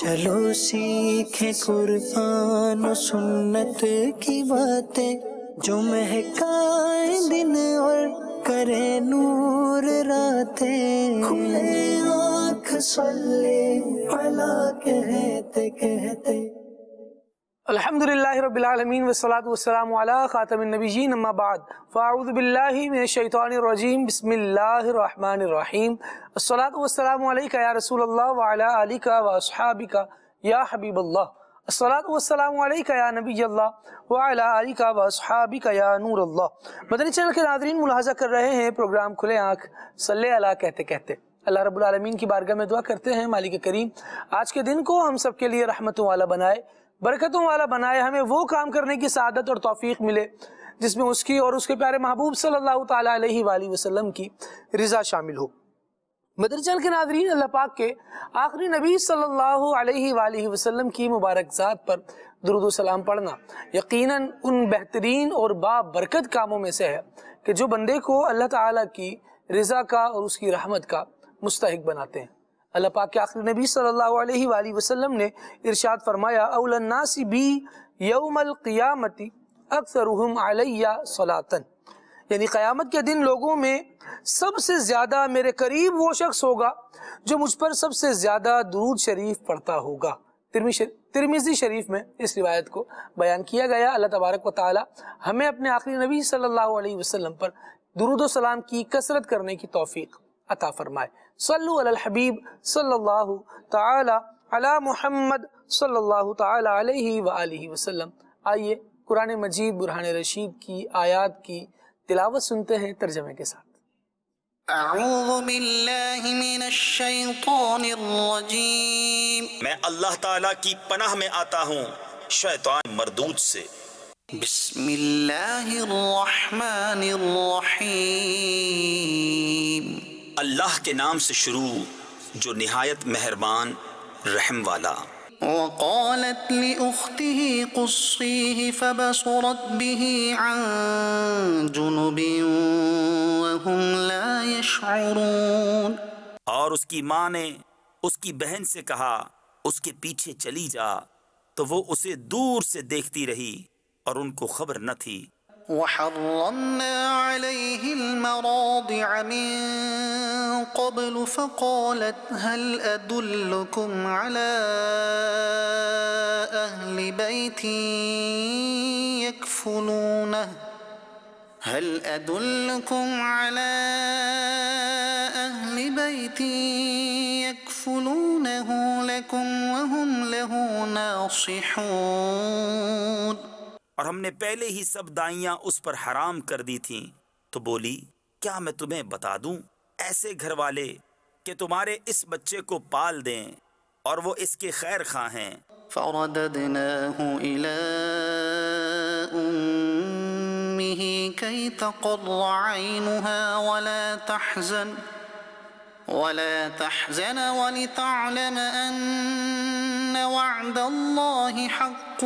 चलो सीखे कुर्बान सुन्नत की बातें जो महकाए दिन और करे नूर रातें खुले आँख सल्ले पला कहते कहते अलहमदिल्लाबीआलमीन वसलाम ख़ातमनबीन अम्माबाद फ़ाउदबिल्लाशैतरजीम बसमीम या रसूल वाली का वसहाबी का या हबीब अल्लाह या नबी अल्लाह वाली का वसहाबी का या नूर अल्लाह मदनी चैनल के नादरीन मुलाजा कर रहे हैं प्रोग्राम खुले आँख सल्ले अला कहते कहते अल्लाह रब्बुल आलमीन की बारगाह में दुआ करते हैं मालिक करीम आज के दिन को हम सब के लिए रहमत वाला बनाए बरकतों वाला बनाए हमें वो काम करने की सदत और तोफ़ी मिले जिसमें उसकी और उसके प्यारे महबूब सल्लल्लाहु अलैहि वसल्लम की रज़ा शामिल हो मदरचल के नादरीन अल्लाह पाक के आखिरी नबी सल्लल्लाहु अलैहि वसल्लम की मुबारकजात पर दरुद सलाम पढ़ना यकीनन उन बेहतरीन और बाबरकत कामों में से है कि जो बंदे को अल्लाह ताला की रज़ा का और उसकी रहमत का मुस्तक बनाते हैं अल्लाह पाक के आखिर नबी सल्लल्लाहु अलैहि वसल्लम ने इरशाद फरमाया अवलन्नासी बी यौमल क़ियामती अक्सरुहुम अलैया सलातन यानी क़यामत के दिन लोगों में सबसे ज़्यादा मेरे करीब वो शख्स होगा जो मुझ पर सबसे ज़्यादा दरूद शरीफ पढ़ता होगा तिरमी तिरमिजी शरीफ में इस रिवायत को बयान किया गया अल्लाह तबारक व ताली हमें अपने आखिरी नबी सल्लल्लाहु अलैहि वसल्लम पर दरूद सलाम की कसरत करने की तौफीक़ अता फरमाए सल्लु हबीब सल्लल्लाहु ताला अला मुहम्मद सल्लल्लाहु ताला अलैहि व आलिहि वसल्लम आइए कुरान मजीद बुरहान रशीद की आयात की तिलावत सुनते हैं तर्जमे के साथ أعوذ بالله من الشيطان الرجيم मैं अल्लाह ताला की पनाह में आता हूँ शैतान मरदूद से بسم الله الرحمن الرحيم अल्लाह के नाम से शुरू जो नहायत मेहरबान रहम वाला وقالت لأخته قصيه فبصرت به عن جنب وهم لا يشعرون और उसकी माँ ने उसकी बहन से कहा उसके पीछे चली जा तो वो उसे दूर से देखती रही और उनको खबर न थी وحرمنا عليه المراضع من قبل فقالت هل أدلكم على أهل بيت يكفلونه هل أدلكم على أهل بيت يكفلونه لكم وهم له ناصحون और हमने पहले ही सब दाइयाँ उस पर हराम कर दी थीं तो बोली क्या मैं तुम्हें बता दूं ऐसे घर वाले कि तुम्हारे इस बच्चे को पाल दें और वो इसके खैर खां हैं فرددناه إلى أمه كي تقر ولا تحزن ولتعلم أن وعد الله حق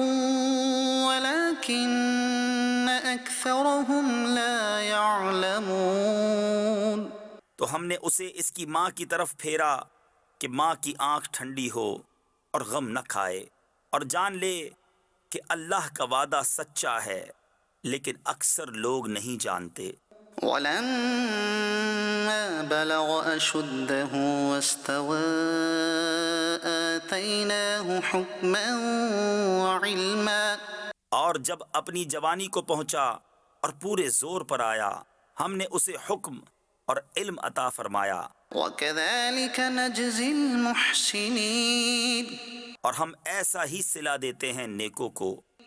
ولكن أكثرهم لا يعلمون तो हमने उसे इसकी माँ की तरफ फेरा कि माँ की आंख ठंडी हो और गम न खाए और जान ले कि अल्लाह का वादा सच्चा है लेकिन अक्सर लोग नहीं जानते और जब अपनी जवानी को पहुंचा और पूरे जोर पर आया हमने उसे हुक्म और इल्म अता फरमाया और हम ऐसा ही सिला देते हैं नेकों को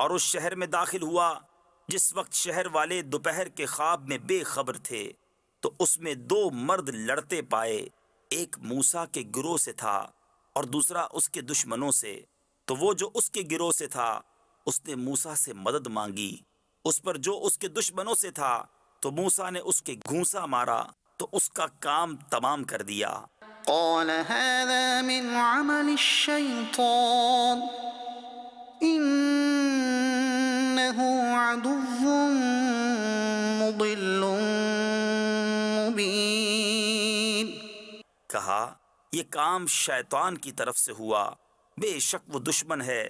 और उस शहर में दाखिल हुआ जिस वक्त शहर वाले दोपहर के ख्वाब में बेखबर थे तो उसमें दो मर्द लड़ते पाए एक मूसा के गिरोह से था और दूसरा उसके दुश्मनों से तो वो जो उसके गिरोह से था उसने मूसा से मदद मांगी उस पर जो उसके दुश्मनों से था तो मूसा ने उसके घूसा मारा तो उसका काम तमाम कर दिया إنه عدو مضل مبين कहा ये काम शैतान की तरफ से हुआ बेशक वो दुश्मन है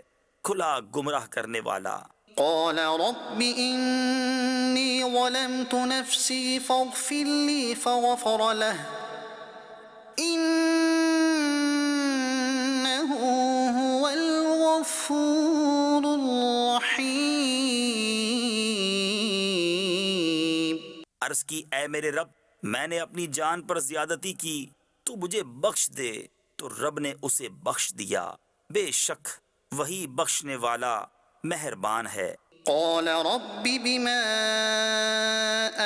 खुला गुमराह करने वाला قال رب إني ظلمت نفسي فاغفر لي فغفر له إن الغفور الرحيم अर्ज की ऐ मेरे रब मैंने अपनी जान पर ज्यादती की तो मुझे बख्श दे तो रब ने उसे बख्श दिया बेशक वही बख्शने वाला मेहरबान है قال رب بما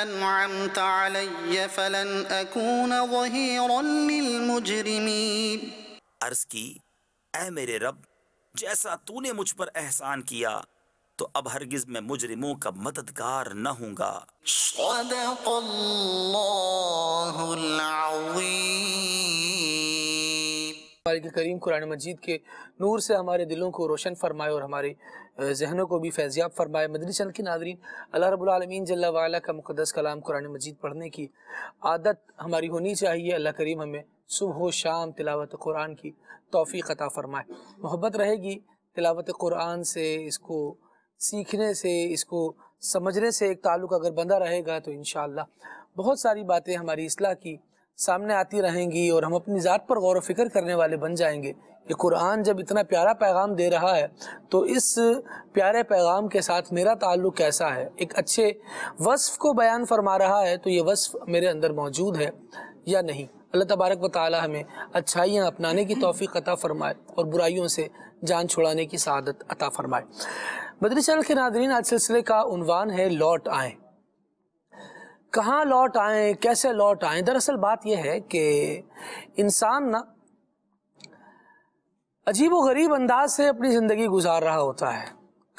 انعمت علي فلن أكون ظهيرا للمجرمين अर्ज की मेरे रब जैसा तूने मुझ पर एहसान किया तो अब हरगिज मैं मुजरिमों का मददगार न हूँगा मालिक करीम कुरान मजीद के नूर से हमारे दिलों को रोशन फरमाए और हमारे जहनों को भी फैज़ियाब फरमाए मदनी चंद के नादरीन अल्लाह रबालमीन जल्ला वाला का मुकदस कलाम कुरान मजीद पढ़ने की आदत हमारी होनी चाहिए अल्लाह करीम हमें सुबह शाम तिलावत कुरान की तोफ़ी अता फ़रमाए मोहब्बत रहेगी तिलावत कुरान से इसको सीखने से इसको समझने से एक ताल्लुक़ अगर बंदा रहेगा तो इन बहुत सारी बातें हमारी असलाह की सामने आती रहेंगी और हम अपनी ज़ात पर गौर फिक्र करने वाले बन जाएंगे कि कुरान जब इतना प्यारा पैगाम दे रहा है तो इस प्यारे पैगाम के साथ मेरा ताल्लुक़ कैसा है एक अच्छे वस्फ़ को बयान फरमा रहा है तो ये वस्फ़ मेरे अंदर मौजूद है या नहीं अल्लाह तबारक व ताली हमें अच्छाइयाँ अपनाने की तोफ़ी अता फ़रमाए और बुराइयों से जान छुड़ाने की शहादत अता फ़रमाए बदरी चैनल के नादरीन आज सिलसिले का उनवान है लौट आएँ कहाँ लौट आए कैसे लौट आए दरअसल बात यह है कि इंसान ना अजीब व गरीब अंदाज से अपनी ज़िंदगी गुजार रहा होता है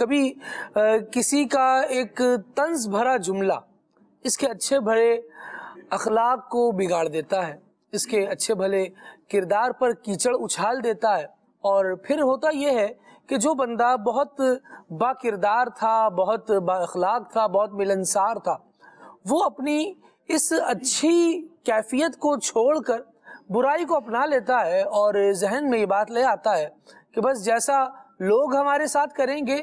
कभी आ, किसी का एक तंज भरा जुमला इसके अच्छे भरे अखलाक को बिगाड़ देता है इसके अच्छे भले किरदार पर कीचड़ उछाल देता है और फिर होता यह है कि जो बंदा बहुत किरदार था बहुत बाखलाक था बहुत मिलनसार था वो अपनी इस अच्छी कैफियत को छोड़कर बुराई को अपना लेता है और जहन में ये बात ले आता है कि बस जैसा लोग हमारे साथ करेंगे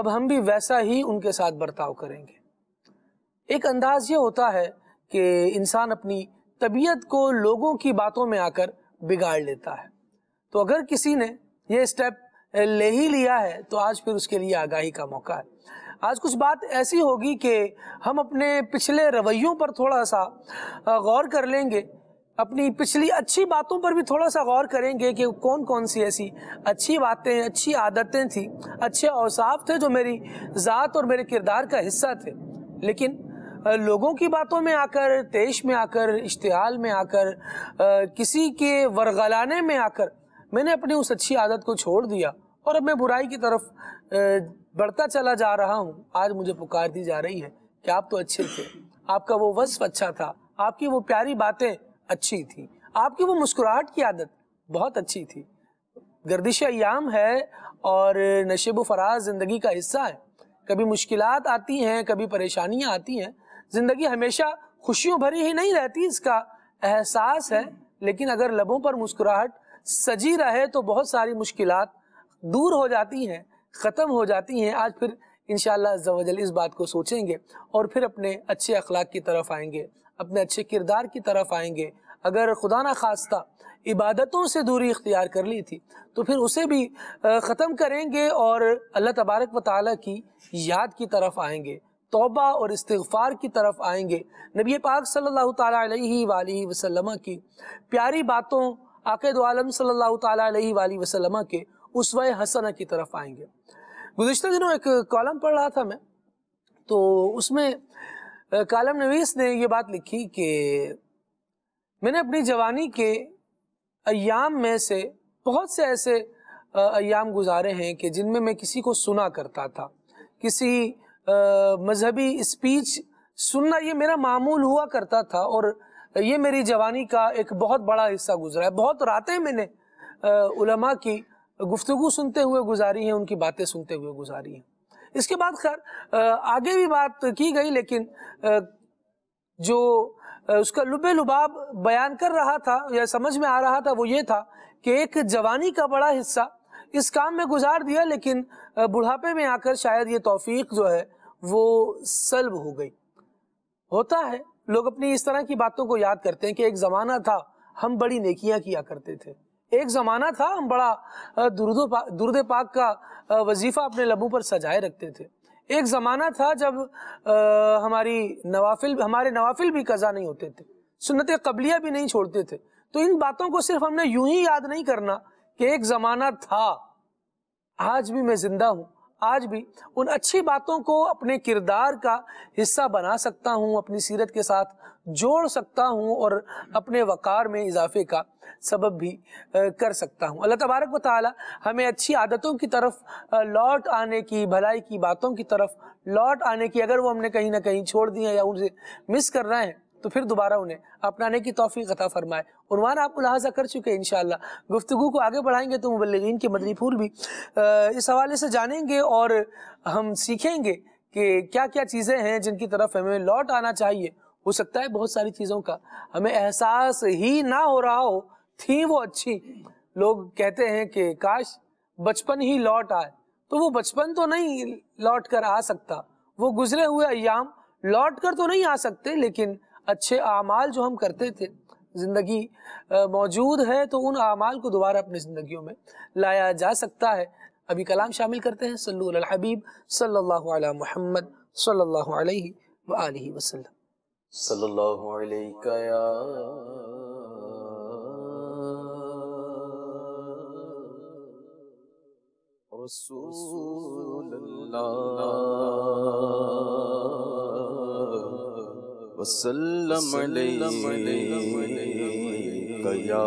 अब हम भी वैसा ही उनके साथ बर्ताव करेंगे एक अंदाज ये होता है कि इंसान अपनी तबीयत को लोगों की बातों में आकर बिगाड़ लेता है तो अगर किसी ने यह स्टेप ले ही लिया है तो आज फिर उसके लिए आगाही का मौका है आज कुछ बात ऐसी होगी कि हम अपने पिछले रवैयों पर थोड़ा सा गौर कर लेंगे अपनी पिछली अच्छी बातों पर भी थोड़ा सा गौर करेंगे कि कौन कौन सी ऐसी अच्छी बातें अच्छी आदतें थी अच्छे औसाफ थे जो मेरी ज़ात और मेरे किरदार का हिस्सा थे लेकिन लोगों की बातों में आकर देश में आकर इश्तहाल में आकर किसी के वरगलाने में आकर मैंने अपनी उस अच्छी आदत को छोड़ दिया और अब मैं बुराई की तरफ बढ़ता चला जा रहा हूँ आज मुझे पुकार दी जा रही है कि आप तो अच्छे थे आपका वो वस्फ अच्छा था आपकी वो प्यारी बातें अच्छी थी आपकी वो मुस्कुराहट की आदत बहुत अच्छी थी गर्दिश याम है और नशेब फराज ज़िंदगी का हिस्सा है कभी मुश्किल आती हैं कभी परेशानियाँ आती हैं ज़िंदगी हमेशा खुशियों भरी ही नहीं रहती इसका एहसास है लेकिन अगर लबों पर मुस्कुराहट सजी रहे तो बहुत सारी मुश्किल दूर हो जाती हैं ख़त्म हो जाती हैं आज फिर इन शवजल इस बात को सोचेंगे और फिर अपने अच्छे अखलाक की तरफ आएंगे अपने अच्छे किरदार की तरफ आएंगे अगर खुदा न खास्ता इबादतों से दूरी इख्तियार कर ली थी तो फिर उसे भी ख़त्म करेंगे और अल्लाह तबारक व ताली की याद की तरफ आएंगे तोबा और इस्तफ़ार की तरफ आएंगे नबी पाक सल्लल्लाहु अलैहि वसल्लम की प्यारी बातों आकद आलम सल्लल्लाहु अलैहि वसल्लम के उसवाए हसना की तरफ आएंगे गुजशत दिनों एक कॉलम पढ़ रहा था मैं तो उसमें कॉलम नवीस ने ये बात लिखी कि मैंने अपनी जवानी के अयाम में से बहुत से ऐसे अयाम गुजारे हैं कि जिनमें मैं किसी को सुना करता था किसी मजहबी स्पीच सुनना ये मेरा मामूल हुआ करता था और ये मेरी जवानी का एक बहुत बड़ा हिस्सा गुजरा है बहुत रातें मैंने उलमा की गुफ्तगु सुनते हुए गुजारी है उनकी बातें सुनते हुए गुजारी है इसके बाद खैर आगे भी बात की गई लेकिन जो उसका लुबे लुबाब बयान कर रहा था या समझ में आ रहा था वो ये था कि एक जवानी का बड़ा हिस्सा इस काम में गुजार दिया लेकिन बुढ़ापे में आकर शायद ये तोफीक जो है वो सलब हो गई होता है लोग अपनी इस तरह की बातों को याद करते हैं कि एक ज़माना था हम बड़ी नेकियां किया करते थे एक ज़माना था हम बड़ा दुरुदो पा, पाक का वजीफ़ा अपने लबों पर सजाए रखते थे एक ज़माना था जब आ, हमारी नवाफिल हमारे नवाफिल भी कज़ा नहीं होते थे सुनत कबलिया भी नहीं छोड़ते थे तो इन बातों को सिर्फ हमने यूं ही याद नहीं करना कि एक ज़माना था आज भी मैं ज़िंदा हूँ आज भी उन अच्छी बातों को अपने किरदार का हिस्सा बना सकता हूँ अपनी सीरत के साथ जोड़ सकता हूँ और अपने वक़ार में इजाफे का सबब भी कर सकता हूँ अल्लाह तबारक व ताली हमें अच्छी आदतों की तरफ लौट आने की भलाई की बातों की तरफ लौट आने की अगर वो हमने कहीं ना कहीं छोड़ दिए या उनसे मिस कर रहे हैं तो फिर दोबारा उन्हें अपनाने की तोफ़ी अता फ़रमाए उनवान आप मुलाजा कर चुके हैं इन गुफ्तु को आगे बढ़ाएंगे तो मुबलिन के मदनी फूल भी इस हवाले से जानेंगे और हम सीखेंगे कि क्या क्या चीज़ें हैं जिनकी तरफ हमें लौट आना चाहिए हो सकता है बहुत सारी चीज़ों का हमें एहसास ही ना हो रहा हो थी वो अच्छी लोग कहते हैं कि काश बचपन ही लौट आए तो वो बचपन तो नहीं लौट कर आ सकता वो गुजरे हुए अयाम लौट कर तो नहीं आ सकते लेकिन अच्छे आमाल जो हम करते थे ज़िंदगी मौजूद है तो उन अमाल को दोबारा अपनी जिंदगी में लाया जा सकता है अभी कलाम शामिल करते हैं सल्लू हबीब सल्लल्लाहु अलैहि मोहम्मद सल्लल्लाहु अलैहि व आलिहि वसल्लम सल्लल्लाहु अलैका या रसूल अल्लाह वसल्लम अलैका या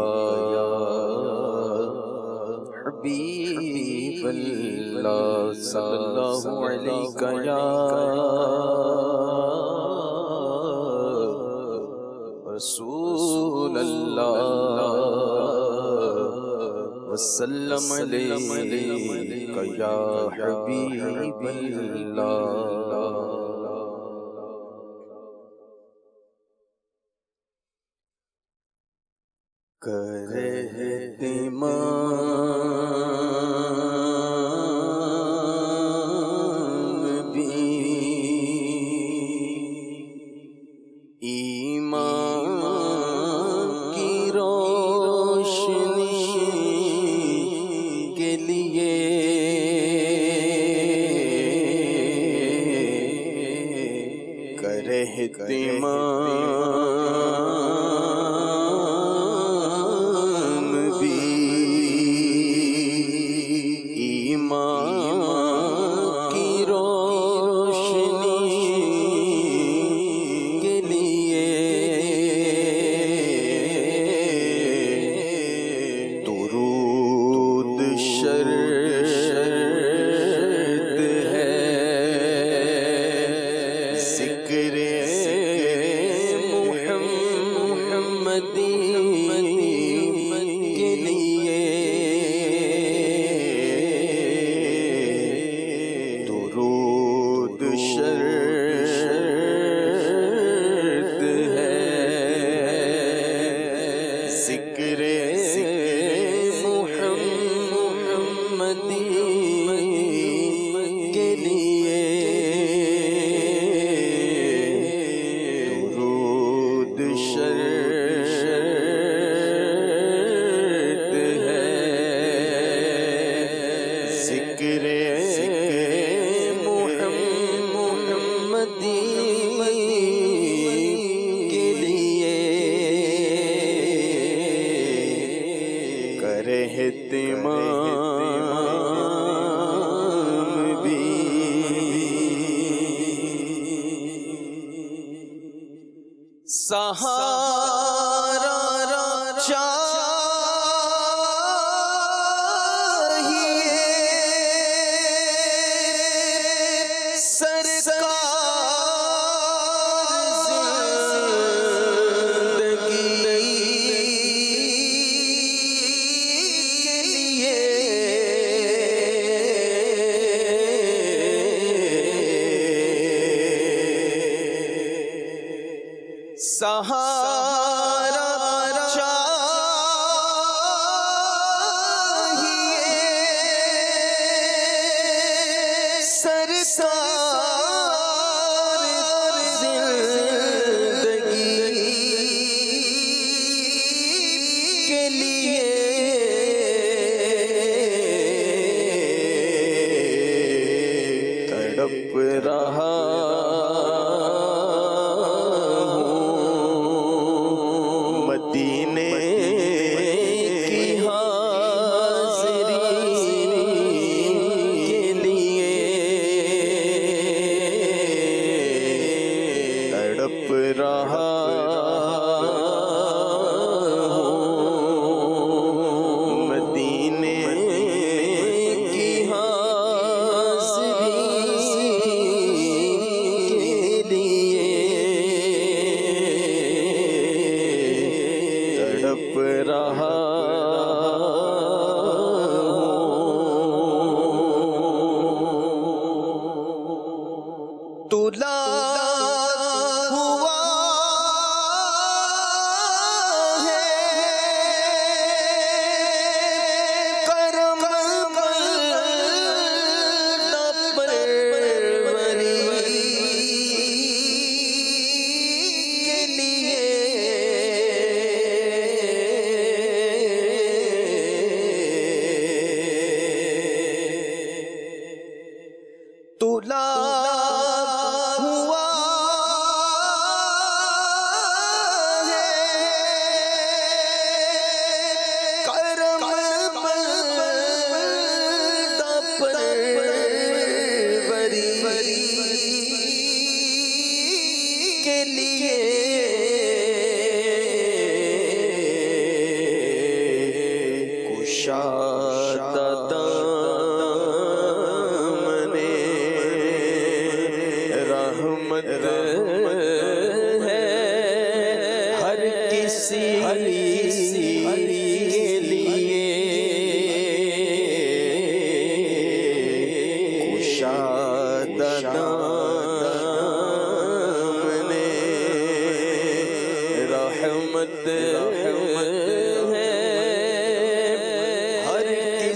हबीब अल्लाह सल्लल्लाहु अलैका या रसूल अल्लाह वसल्लम अलैका या हबीबल्लाह करे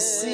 see.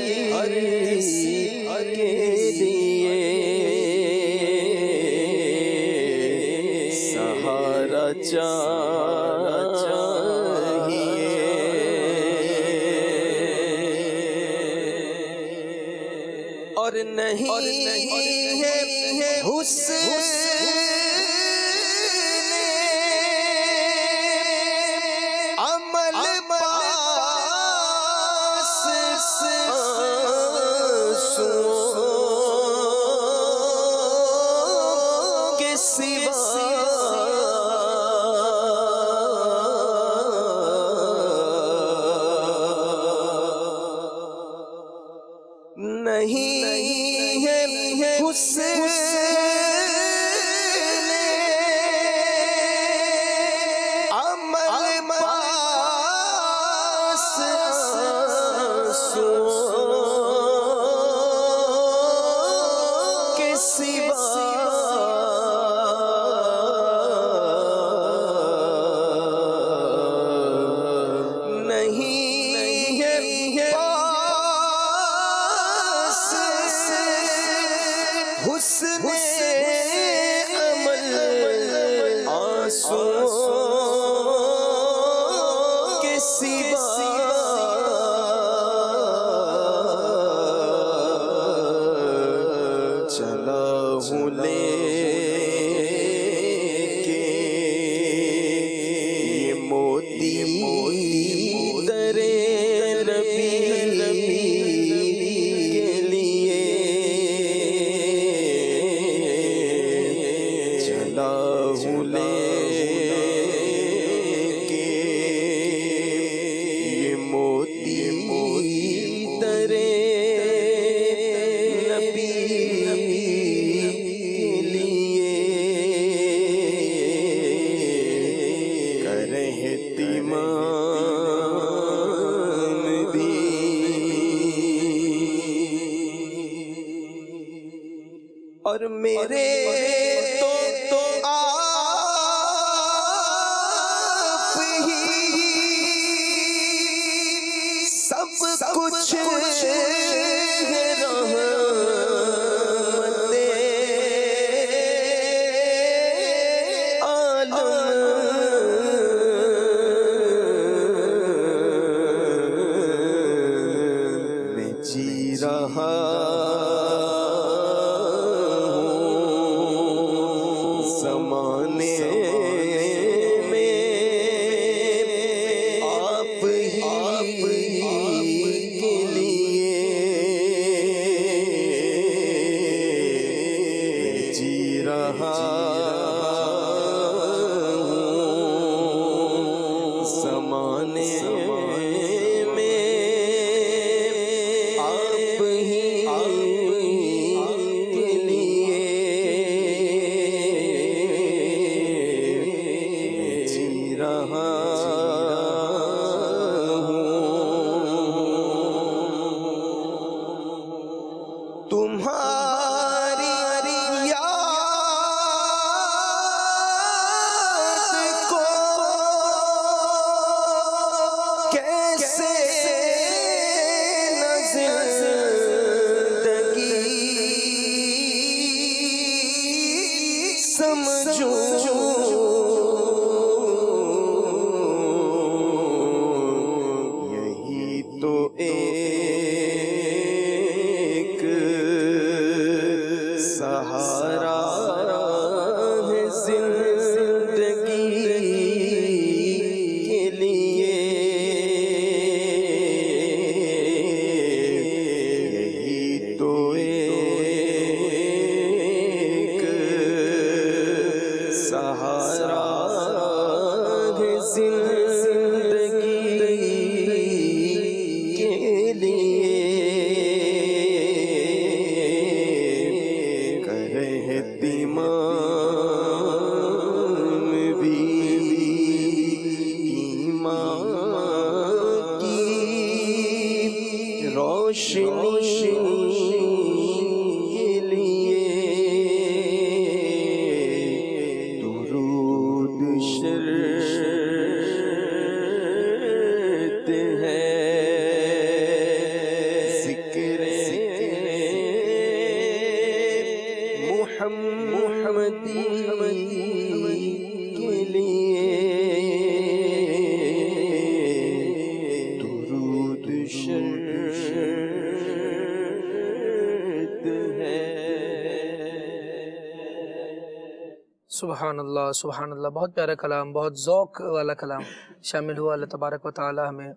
सुबहान अल्लाह सुबहान अल्लाह बहुत प्यारा कलाम बहुत ज़ौक़ वाला कलाम शामिल हुआ अल्लाह तबारक व ताली हमें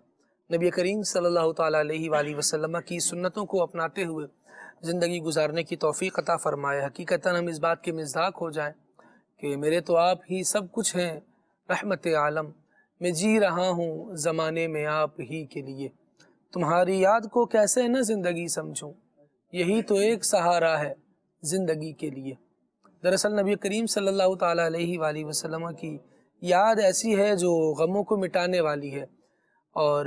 नबी करीम सल्लल्लाहु अलैहि वसल्लम की सुन्नतों को अपनाते हुए ज़िंदगी गुजारने की तोफ़ी अता फ़रमाए हकीकता हम इस बात के मजाक हो जाएं कि मेरे तो आप ही सब कुछ हैं रहमत आलम मैं जी रहा हूँ ज़माने में आप ही के लिए तुम्हारी याद को कैसे न ज़िंदगी समझूँ यही तो एक सहारा है ज़िंदगी के लिए दरअसल नबी करीम सल्लल्लाहु अलैहि वसल्लम की याद ऐसी है जो गमों को मिटाने वाली है और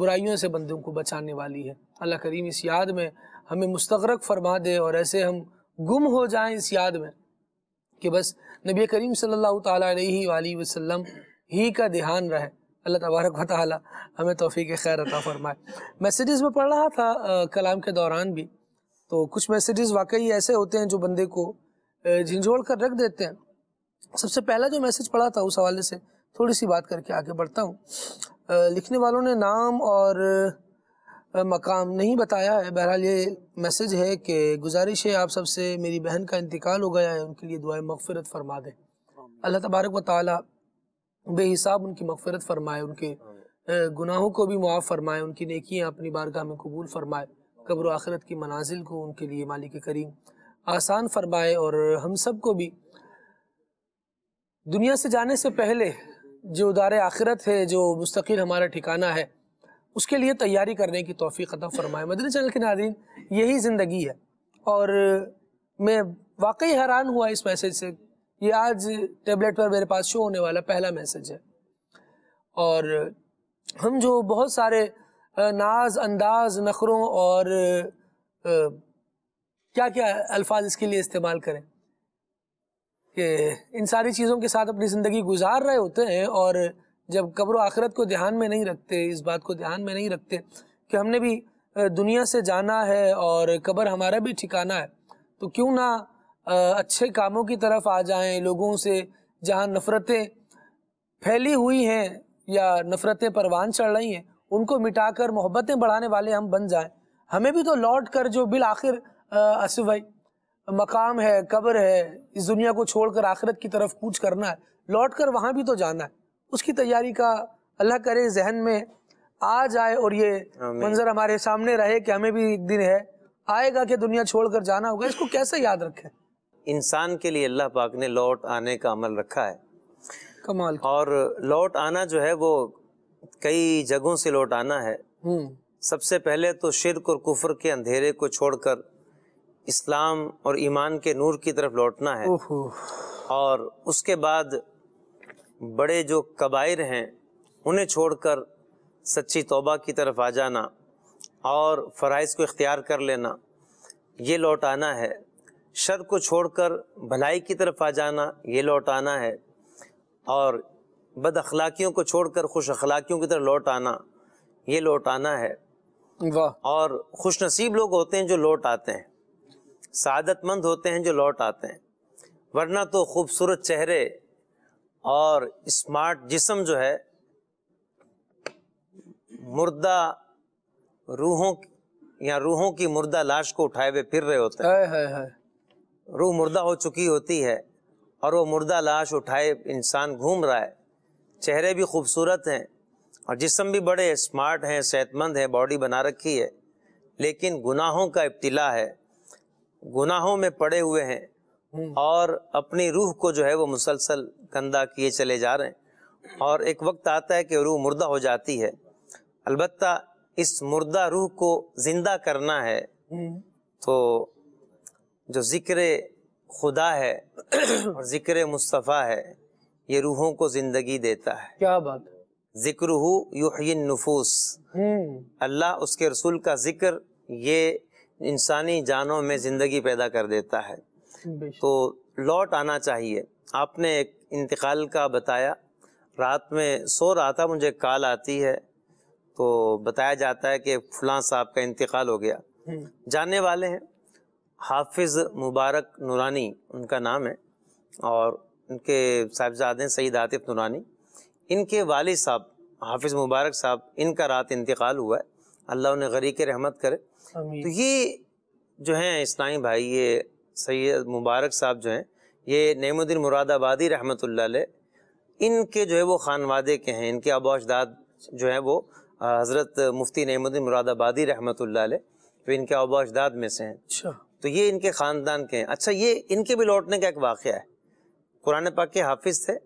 बुराइयों से बंदों को बचाने वाली है अल्लाह करीम इस याद में हमें मुस्तरक फरमा दे और ऐसे हम गुम हो जाएं इस याद में कि बस नबी करीम सल्लल्लाहु अलैहि ही का ध्यान रहे अल्लाह तबारक वाली हमें तोफ़ी के खैर अता फरमाए मैसेजेस में पढ़ रहा था आ, कलाम के दौरान भी तो कुछ मैसेजेस वाकई ऐसे होते हैं जो बंदे को झिझोड़ कर रख देते हैं सबसे पहला जो मैसेज पढ़ा था उस हवाले से थोड़ी सी बात करके आगे बढ़ता हूँ लिखने वालों ने नाम और मकाम नहीं बताया है बहरहाल ये मैसेज है कि गुजारिश है आप सबसे मेरी बहन का इंतकाल हो गया है उनके लिए दुआ मगफरत फरमा दें अल्लाह तबारक व ताली बेहिसाब उनकी मगफरत फरमाए उनके गुनाहों को भी मुआफ़ फरमाए उनकी नेकियाँ अपनी बारगाह में कबूल फरमाए कब्र आखरत की मनाजिल को उनके लिए मालिक करीम आसान फरमाए और हम सब को भी दुनिया से जाने से पहले जो दार आखिरत है जो मुस्तकिल हमारा ठिकाना है उसके लिए तैयारी करने की तोफ़ी ख़त्म फरमाए मदन चैनल के नादरीन यही ज़िंदगी है और मैं वाकई हैरान हुआ इस मैसेज से ये आज टेबलेट पर मेरे पास शो होने वाला पहला मैसेज है और हम जो बहुत सारे नाज अंदाज नखरों और क्या क्या अल्फाज इसके लिए इस्तेमाल करें कि इन सारी चीज़ों के साथ अपनी ज़िंदगी गुजार रहे होते हैं और जब कब्र आखरत को ध्यान में नहीं रखते इस बात को ध्यान में नहीं रखते कि हमने भी दुनिया से जाना है और कब्र हमारा भी ठिकाना है तो क्यों ना अच्छे कामों की तरफ आ जाएं लोगों से जहाँ नफ़रतें फैली हुई हैं या नफ़रतें परवान चढ़ रही हैं उनको मिटाकर मोहब्बतें बढ़ाने वाले हम बन जाएं हमें भी तो लौट कर जो बिल आखिर आसिफ भाई मकाम है कब्र है इस दुनिया को छोड़कर आखिरत की तरफ कूच करना है लौट कर वहाँ भी तो जाना है उसकी तैयारी का अल्लाह करे जहन में आ जाए और ये मंजर हमारे सामने रहे कि हमें भी एक दिन है आएगा कि दुनिया छोड़कर जाना होगा इसको कैसे याद रखे इंसान के लिए अल्लाह पाक ने लौट आने का अमल रखा है कमाल और लौट आना जो है वो कई जगहों से लौट आना है हम्म। सबसे पहले तो शिरक और कुफर के अंधेरे को छोड़कर इस्लाम और ईमान के नूर की तरफ लौटना है और उसके बाद बड़े जो कबायर हैं उन्हें छोड़कर सच्ची तौबा की तरफ आ जाना और फ़राइज़ को इख्तियार कर लेना ये लौट आना है शर को छोड़कर भलाई की तरफ आ जाना ये लौट आना है और बद अखलाकियों को छोड़कर खुश अखलाकियों की तरफ लौट आना ये लौट आना है वाह और खुश नसीब लोग होते हैं जो लौट आते हैं सादतमंद होते हैं जो लौट आते हैं वरना तो खूबसूरत चेहरे और स्मार्ट जिसम जो है मुर्दा रूहों या रूहों की मुर्दा लाश को उठाए हुए फिर रहे होते हैं है, है। रूह मुर्दा हो चुकी होती है और वो मुर्दा लाश उठाए इंसान घूम रहा है चेहरे भी खूबसूरत हैं और जिसम भी बड़े स्मार्ट हैं सेहतमंद हैं बॉडी बना रखी है लेकिन गुनाहों का इब्तला है गुनाहों में पड़े हुए हैं हम्म। और अपनी रूह को जो है वो मुसलसल गंदा किए चले जा रहे हैं और एक वक्त आता है कि रूह मुर्दा हो जाती है अलबत् इस मुर्दा रूह को ज़िंदा करना है हम्म। तो जो ज़िक्र खुदा है और ज़िक्र मुस्तफ़ा है ये रूहों को ज़िंदगी देता है क्या बात ज़िक्र नफूस हम्म। अल्लाह उसके रसूल का ज़िक्र ये इंसानी जानों में ज़िंदगी पैदा कर देता है तो लौट आना चाहिए आपने एक इंतकाल का बताया रात में सो रहा था मुझे काल आती है तो बताया जाता है कि फलां साहब का इंतकाल हो गया हम्म। जानने वाले हैं हाफिज़ मुबारक नूरानी उनका नाम है और उनके साहिबजादे सईद आतिफ नूरानी इनके वाल साहब हाफिज़ मुबारक साहब इनका रात इंतकाल हुआ है अल्लाह उन्हें गरी के रहमत करे तो ये जो हैं इस्लामी भाई ये सैद मुबारक साहब जो हैं ये नमुद्दीन मुरादाबादी रहमत इनके जो है वो खानवादे के हैं इनके आबो अजदाद जो हैं वो हज़रत मुफ्ती नमुद्दीन मुरादाबादी रहमत तो इनके आबो अजदाद में से हैं अच्छा तो ये इनके ख़ानदान के हैं अच्छा ये इनके भी लौटने का एक वाक़ है कुरान पाक के हाफिज़ थे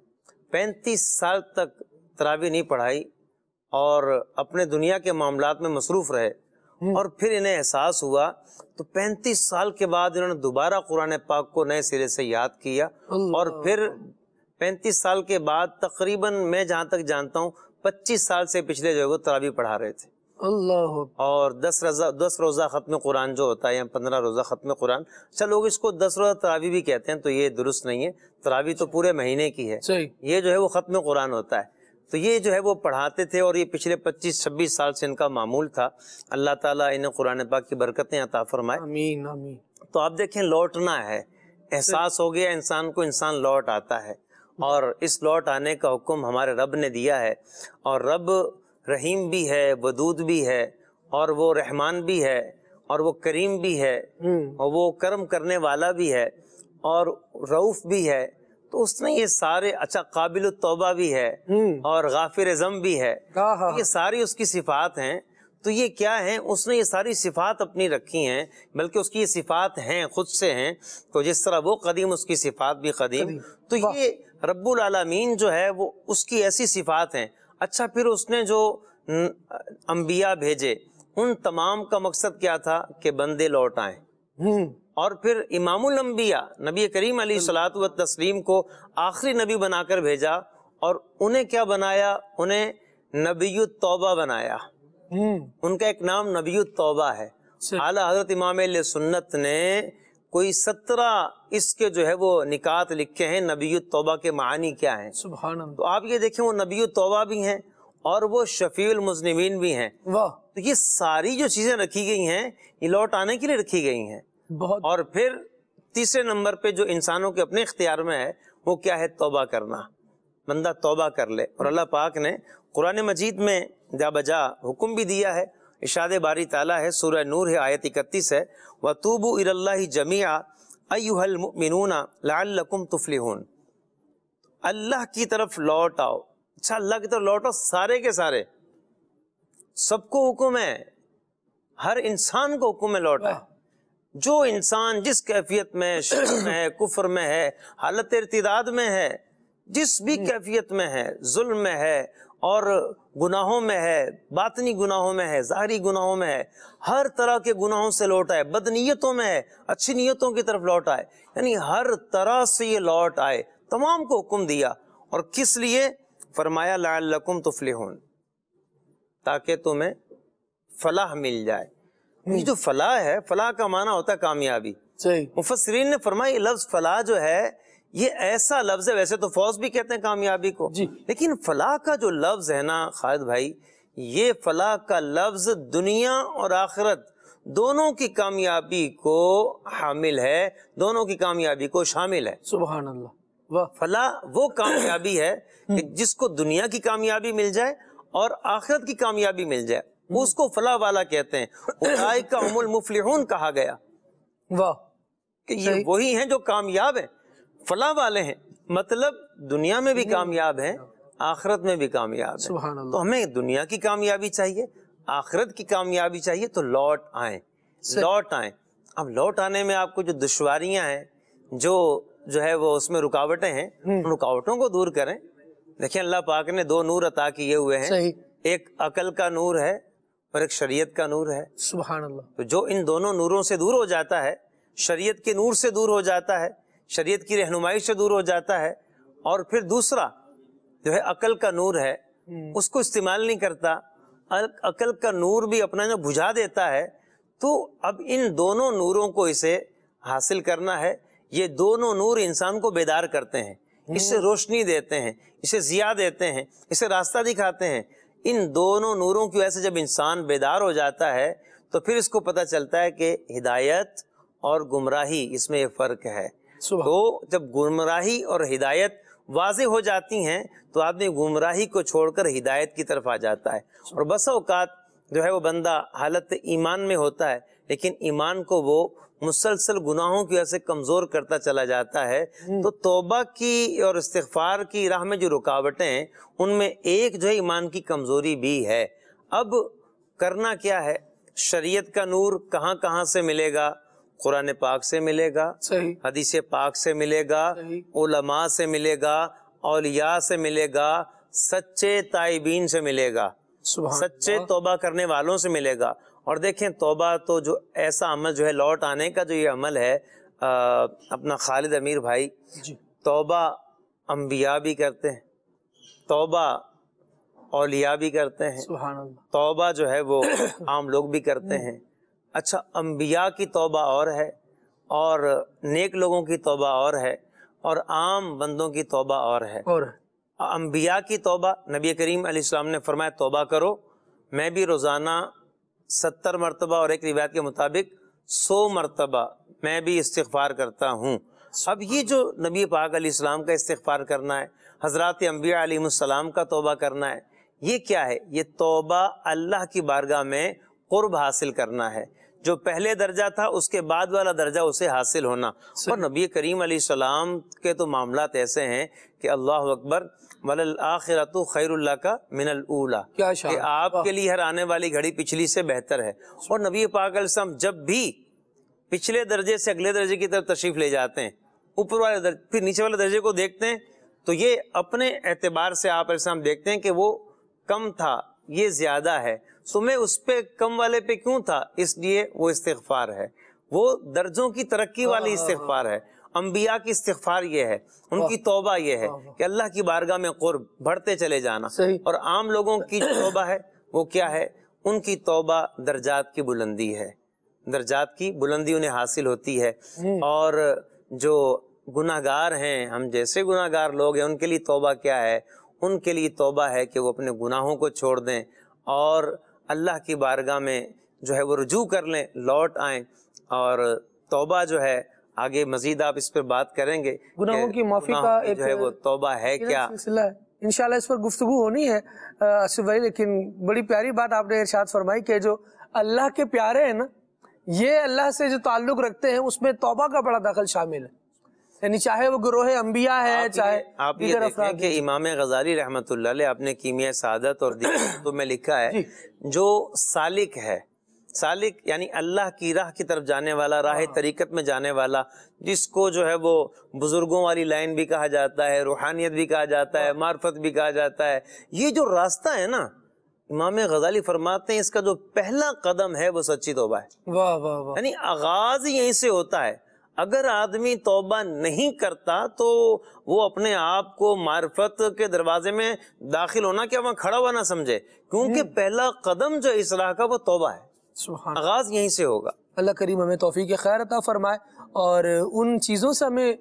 पैंतीस साल तक तरावी नहीं पढ़ाई और अपने दुनिया के मामला में मसरूफ़ रहे हम्म। और फिर इन्हें एहसास हुआ तो 35 साल के बाद इन्होंने दोबारा कुरान पाक को नए सिरे से याद किया और फिर 35 साल के बाद तकरीबन मैं जहाँ तक जानता हूँ 25 साल से पिछले जो है वो तरावी पढ़ा रहे थे अल्लाह और दस रजा दस रोज़ा ख़त्म कुरान जो होता है या पंद्रह रोज़ा ख़त्म कुरान अच्छा लोग इसको दस रोज़ा तरावी भी कहते हैं तो ये दुरुस्त नहीं है तरावी तो पूरे महीने की है ये जो है वो ख़त्म कुरान होता है तो ये जो है वो पढ़ाते थे और ये पिछले 25-26 साल से इनका मामूल था अल्लाह ताला इन्हें कुरान पाक की बरकतें अता फरमाए आमीन आमीन तो आप देखें लौटना है एहसास हो गया इंसान को इंसान लौट आता है और इस लौट आने का हुक्म हमारे रब ने दिया है और रब रहीम भी है वदूद भी है और वो रहमान भी है और वो करीम भी है हम्म। और वो कर्म करने वाला भी है और रऊफ़ भी है तो उसने ये सारे अच्छा काबिल तोबा भी है हम्म। और गाफिर जम भी है हाँ, हाँ, ये हाँ। सारी उसकी सिफात हैं तो ये क्या है उसने ये सारी सिफात अपनी रखी हैं बल्कि उसकी ये सिफात हैं खुद से हैं तो जिस तरह वो कदीम उसकी सिफात भी कदीम, कदीम। तो ये रब्बुल आलमीन जो है वो उसकी ऐसी सिफात हैं अच्छा फिर उसने जो अम्बिया भेजे उन तमाम का मकसद क्या था कि बंदे लौट आए हम्म। और फिर इमामुलम्बिया नबी करीम अली सलात व तस्लीम को आखिरी नबी बनाकर भेजा और उन्हें क्या बनाया उन्हें नबी तोबा बनाया हम्म। उनका एक नाम नबी तोबा है अच्छा। आला हजरत इमाम सुन्नत ने कोई सत्रह इसके जो है वो निकात लिखे हैं नबी तोबा के मानी क्या है सुबह तो आप ये देखें वो नबी तोबा भी हैं और वो शफील मुजनिमिन भी हैं वाह तो ये सारी जो चीजें रखी गई हैं ये लौट आने के लिए रखी गई हैं बहुत और फिर तीसरे नंबर पे जो इंसानों के अपने इख्तियार में है वो क्या है तोबा करना बंदा तोबा कर ले और अल्लाह पाक ने कुरान मजीद में जा बजा हुक्म भी दिया है इशाद बारी ताला है सूर्य नूर है आयत इकतीस है व तूबू इल्ला जमिया अयुहलमिनूना लाकुम तुफलिहून अल्लाह की तरफ लौट आओ अच्छा अल्लाह की तरफ लौटो सारे के सारे सबको हुक्म है हर इंसान को हुक्म है लौटा जो इंसान जिस कैफियत में शर्म में है कुफर में है हालत इतदाद में है जिस भी हम्म। कैफियत में है जुल्म में है और गुनाहों में है बातनी गुनाहों में है जहरी गुनाहों में है हर तरह के गुनाहों से लौट आए बदनीयतों में है अच्छी नीयतों की तरफ लौट आए यानी हर तरह से ये लौट आए तमाम को हुक्म दिया और किस लिए फरमाया लाकुम तुफलिहून ताकि तुम्हें फलाह मिल जाए ये हम्म। जो फलाह है फलाह का माना होता है कामयाबी मुफसरीन ने फरमाया लफ्ज फलाह जो है ये ऐसा लफ्ज है वैसे तो फौज भी कहते हैं कामयाबी को जी। लेकिन फलाह का जो लफ्ज है ना खालिद भाई ये फलाह का लफ्ज दुनिया और आखिरत दोनों की कामयाबी को हामिल है दोनों की कामयाबी को शामिल है सुबह अल्लाह वाह फलाह वो कामयाबी है हम्म। जिसको दुनिया की कामयाबी मिल जाए और आखिरत की कामयाबी मिल जाए हम्म। उसको फला वाला कहते हैं का उमुल मुफलिहून कहा गया वाह कि ये वही हैं जो कामयाब हैं फला वाले हैं मतलब दुनिया में भी कामयाब हैं आखरत में भी कामयाब है तो हमें दुनिया की कामयाबी चाहिए आखरत की कामयाबी चाहिए तो लौट आए लौट आए अब लौट आने में आपको जो दुश्वारियां हैं जो जो है वो उसमें रुकावटें हैं हम्म। रुकावटों को दूर करें देखिए अल्लाह पाक ने दो नूर अता किए हुए हैं एक अकल का नूर है और एक शरीयत का नूर है सुबह अल्लाह तो जो इन दोनों नूरों से दूर हो जाता है शरीयत के नूर से दूर हो जाता है शरीयत की रहनुमाई से दूर हो जाता है और फिर दूसरा जो है अकल का नूर है हम्म। उसको इस्तेमाल नहीं करता अकल का नूर भी अपना जो बुझा देता है तो अब इन दोनों नूरों को इसे हासिल करना है ये दोनों नूर इंसान को बेदार करते हैं इसे हम्म। रोशनी देते हैं इसे जिया देते हैं इसे रास्ता दिखाते हैं इन दोनों नूरों की वजह से जब इंसान बेदार हो जाता है तो फिर इसको पता चलता है कि हिदायत और गुमराही इसमें ये फ़र्क है तो जब गुमराही और हिदायत वाज हो जाती हैं तो आदमी गुमराही को छोड़कर हिदायत की तरफ आ जाता है और बस अवकात जो है वो बंदा हालत ईमान में होता है लेकिन ईमान को वो मुसलसल गुनाहों की वजह से कमज़ोर करता चला जाता है हम्म। तो तोबा की और इस्तफार की राह में जो रुकावटें हैं उनमें एक जो है ईमान की कमज़ोरी भी है अब करना क्या है शरीयत का नूर कहाँ कहाँ से मिलेगा कुरान पाक से मिलेगा हदीस पाक से मिलेगा उलमा से मिलेगा औलिया से मिलेगा सच्चे ताइबीन से मिलेगा सच्चे तोबा करने वालों से मिलेगा और देखें तोबा तो जो ऐसा अमल जो है लौट आने का जो ये अमल है आ, अपना खालिद अमीर भाई तोबा अम्बिया भी करते हैं तोबा औलिया भी करते हैं तोबा जो है वो आम लोग भी करते हैं अच्छा अम्बिया की तोबा और है और नेक लोगों की तोबा और है और आम बंदों की तोबा और है और अम्बिया की तोबा नबी करीम ने फरमाया तोबा करो मैं भी रोज़ाना सत्तर मरतबा और एक रिवायत के मुताबिक सौ मरतबा मैं भी इस्तार करता हूँ अब ये जो नबी पाक इस्लाम का इस्तफ़ार करना है हज़रत अम्बिया का तोबा करना है ये क्या है ये तोबा अल्लाह की बारगाह में क़ुरब हासिल करना है जो पहले दर्जा था उसके बाद वाला दर्जा उसे हासिल होना और नबी करीम सलाम के तो मामला ऐसे हैं कि अल्लाह अकबर वलल का मिनल ऊला क्या आपके लिए हर आने वाली घड़ी पिछली से बेहतर है और नबी पाक जब भी पिछले दर्जे से अगले दर्जे की तरफ तशरीफ ले जाते हैं ऊपर वाले फिर नीचे वाले दर्जे को देखते हैं तो ये अपने एतबार से आप ऐसा देखते हैं कि वो कम था ये ज़्यादा है तो मैं उस पर कम वाले पे क्यों था इसलिए वो इस्तफार है वो दर्जों की तरक्की वाली इस्तफार है अम्बिया की इस्तफार ये है उनकी तोबा ये है कि अल्लाह की बारगाह में कुर्ब बढ़ते चले जाना और आम लोगों की तोबा है वो क्या है उनकी तोबा दर्जात की बुलंदी है दर्जात की बुलंदी उन्हें हासिल होती है हम्म। और जो गुनागार हैं हम जैसे गुनागार लोग हैं उनके लिए तोबा क्या है उनके लिए तोबा है कि वो अपने गुनाहों को छोड़ दें और अल्लाह की बारगाह में जो है वो रजू कर लें लौट आए और तोबा जो है आगे मजीद आप इस पर बात करेंगे गुनाहों की माफी का एक है वो तोबा है क्या सिलसिला इनशाला इस पर गुफ्तु होनी है आसिफ भाई लेकिन बड़ी प्यारी बात आपने इर्शाद फरमाई कि जो अल्लाह के प्यारे हैं ना ये अल्लाह से जो ताल्लुक रखते हैं उसमें तोबा का बड़ा दखल शामिल है यानी चाहे वो ग्रोह अम्बिया है चाहे आप ये देखें कि इमाम गजारी रहमत आपने कीमिया सादत और तो में लिखा है जो सालिक है सालिक यानी अल्लाह की राह की तरफ जाने वाला राह हाँ। तरीक़त में जाने वाला जिसको जो है वो बुज़ुर्गों वाली लाइन भी कहा जाता है रूहानियत भी कहा जाता है हाँ। मार्फत भी कहा जाता है ये जो रास्ता है ना इमाम गजाली फरमाते हैं इसका जो पहला कदम है वो सच्ची तोबा है वाह वाह वाह यानी आगाज़ यहीं से होता है अगर आदमी तोबा नहीं करता तो वो अपने आप को मार्फत के दरवाजे में दाखिल होना क्या वहाँ खड़ा हुआ ना समझे क्योंकि हम्म। पहला कदम जो इसलाह का वो तोबा है आगाज यहीं से होगा अल्लाह करीम हमें तोफ़ी के खैर अता फरमाए और उन चीज़ों से हमें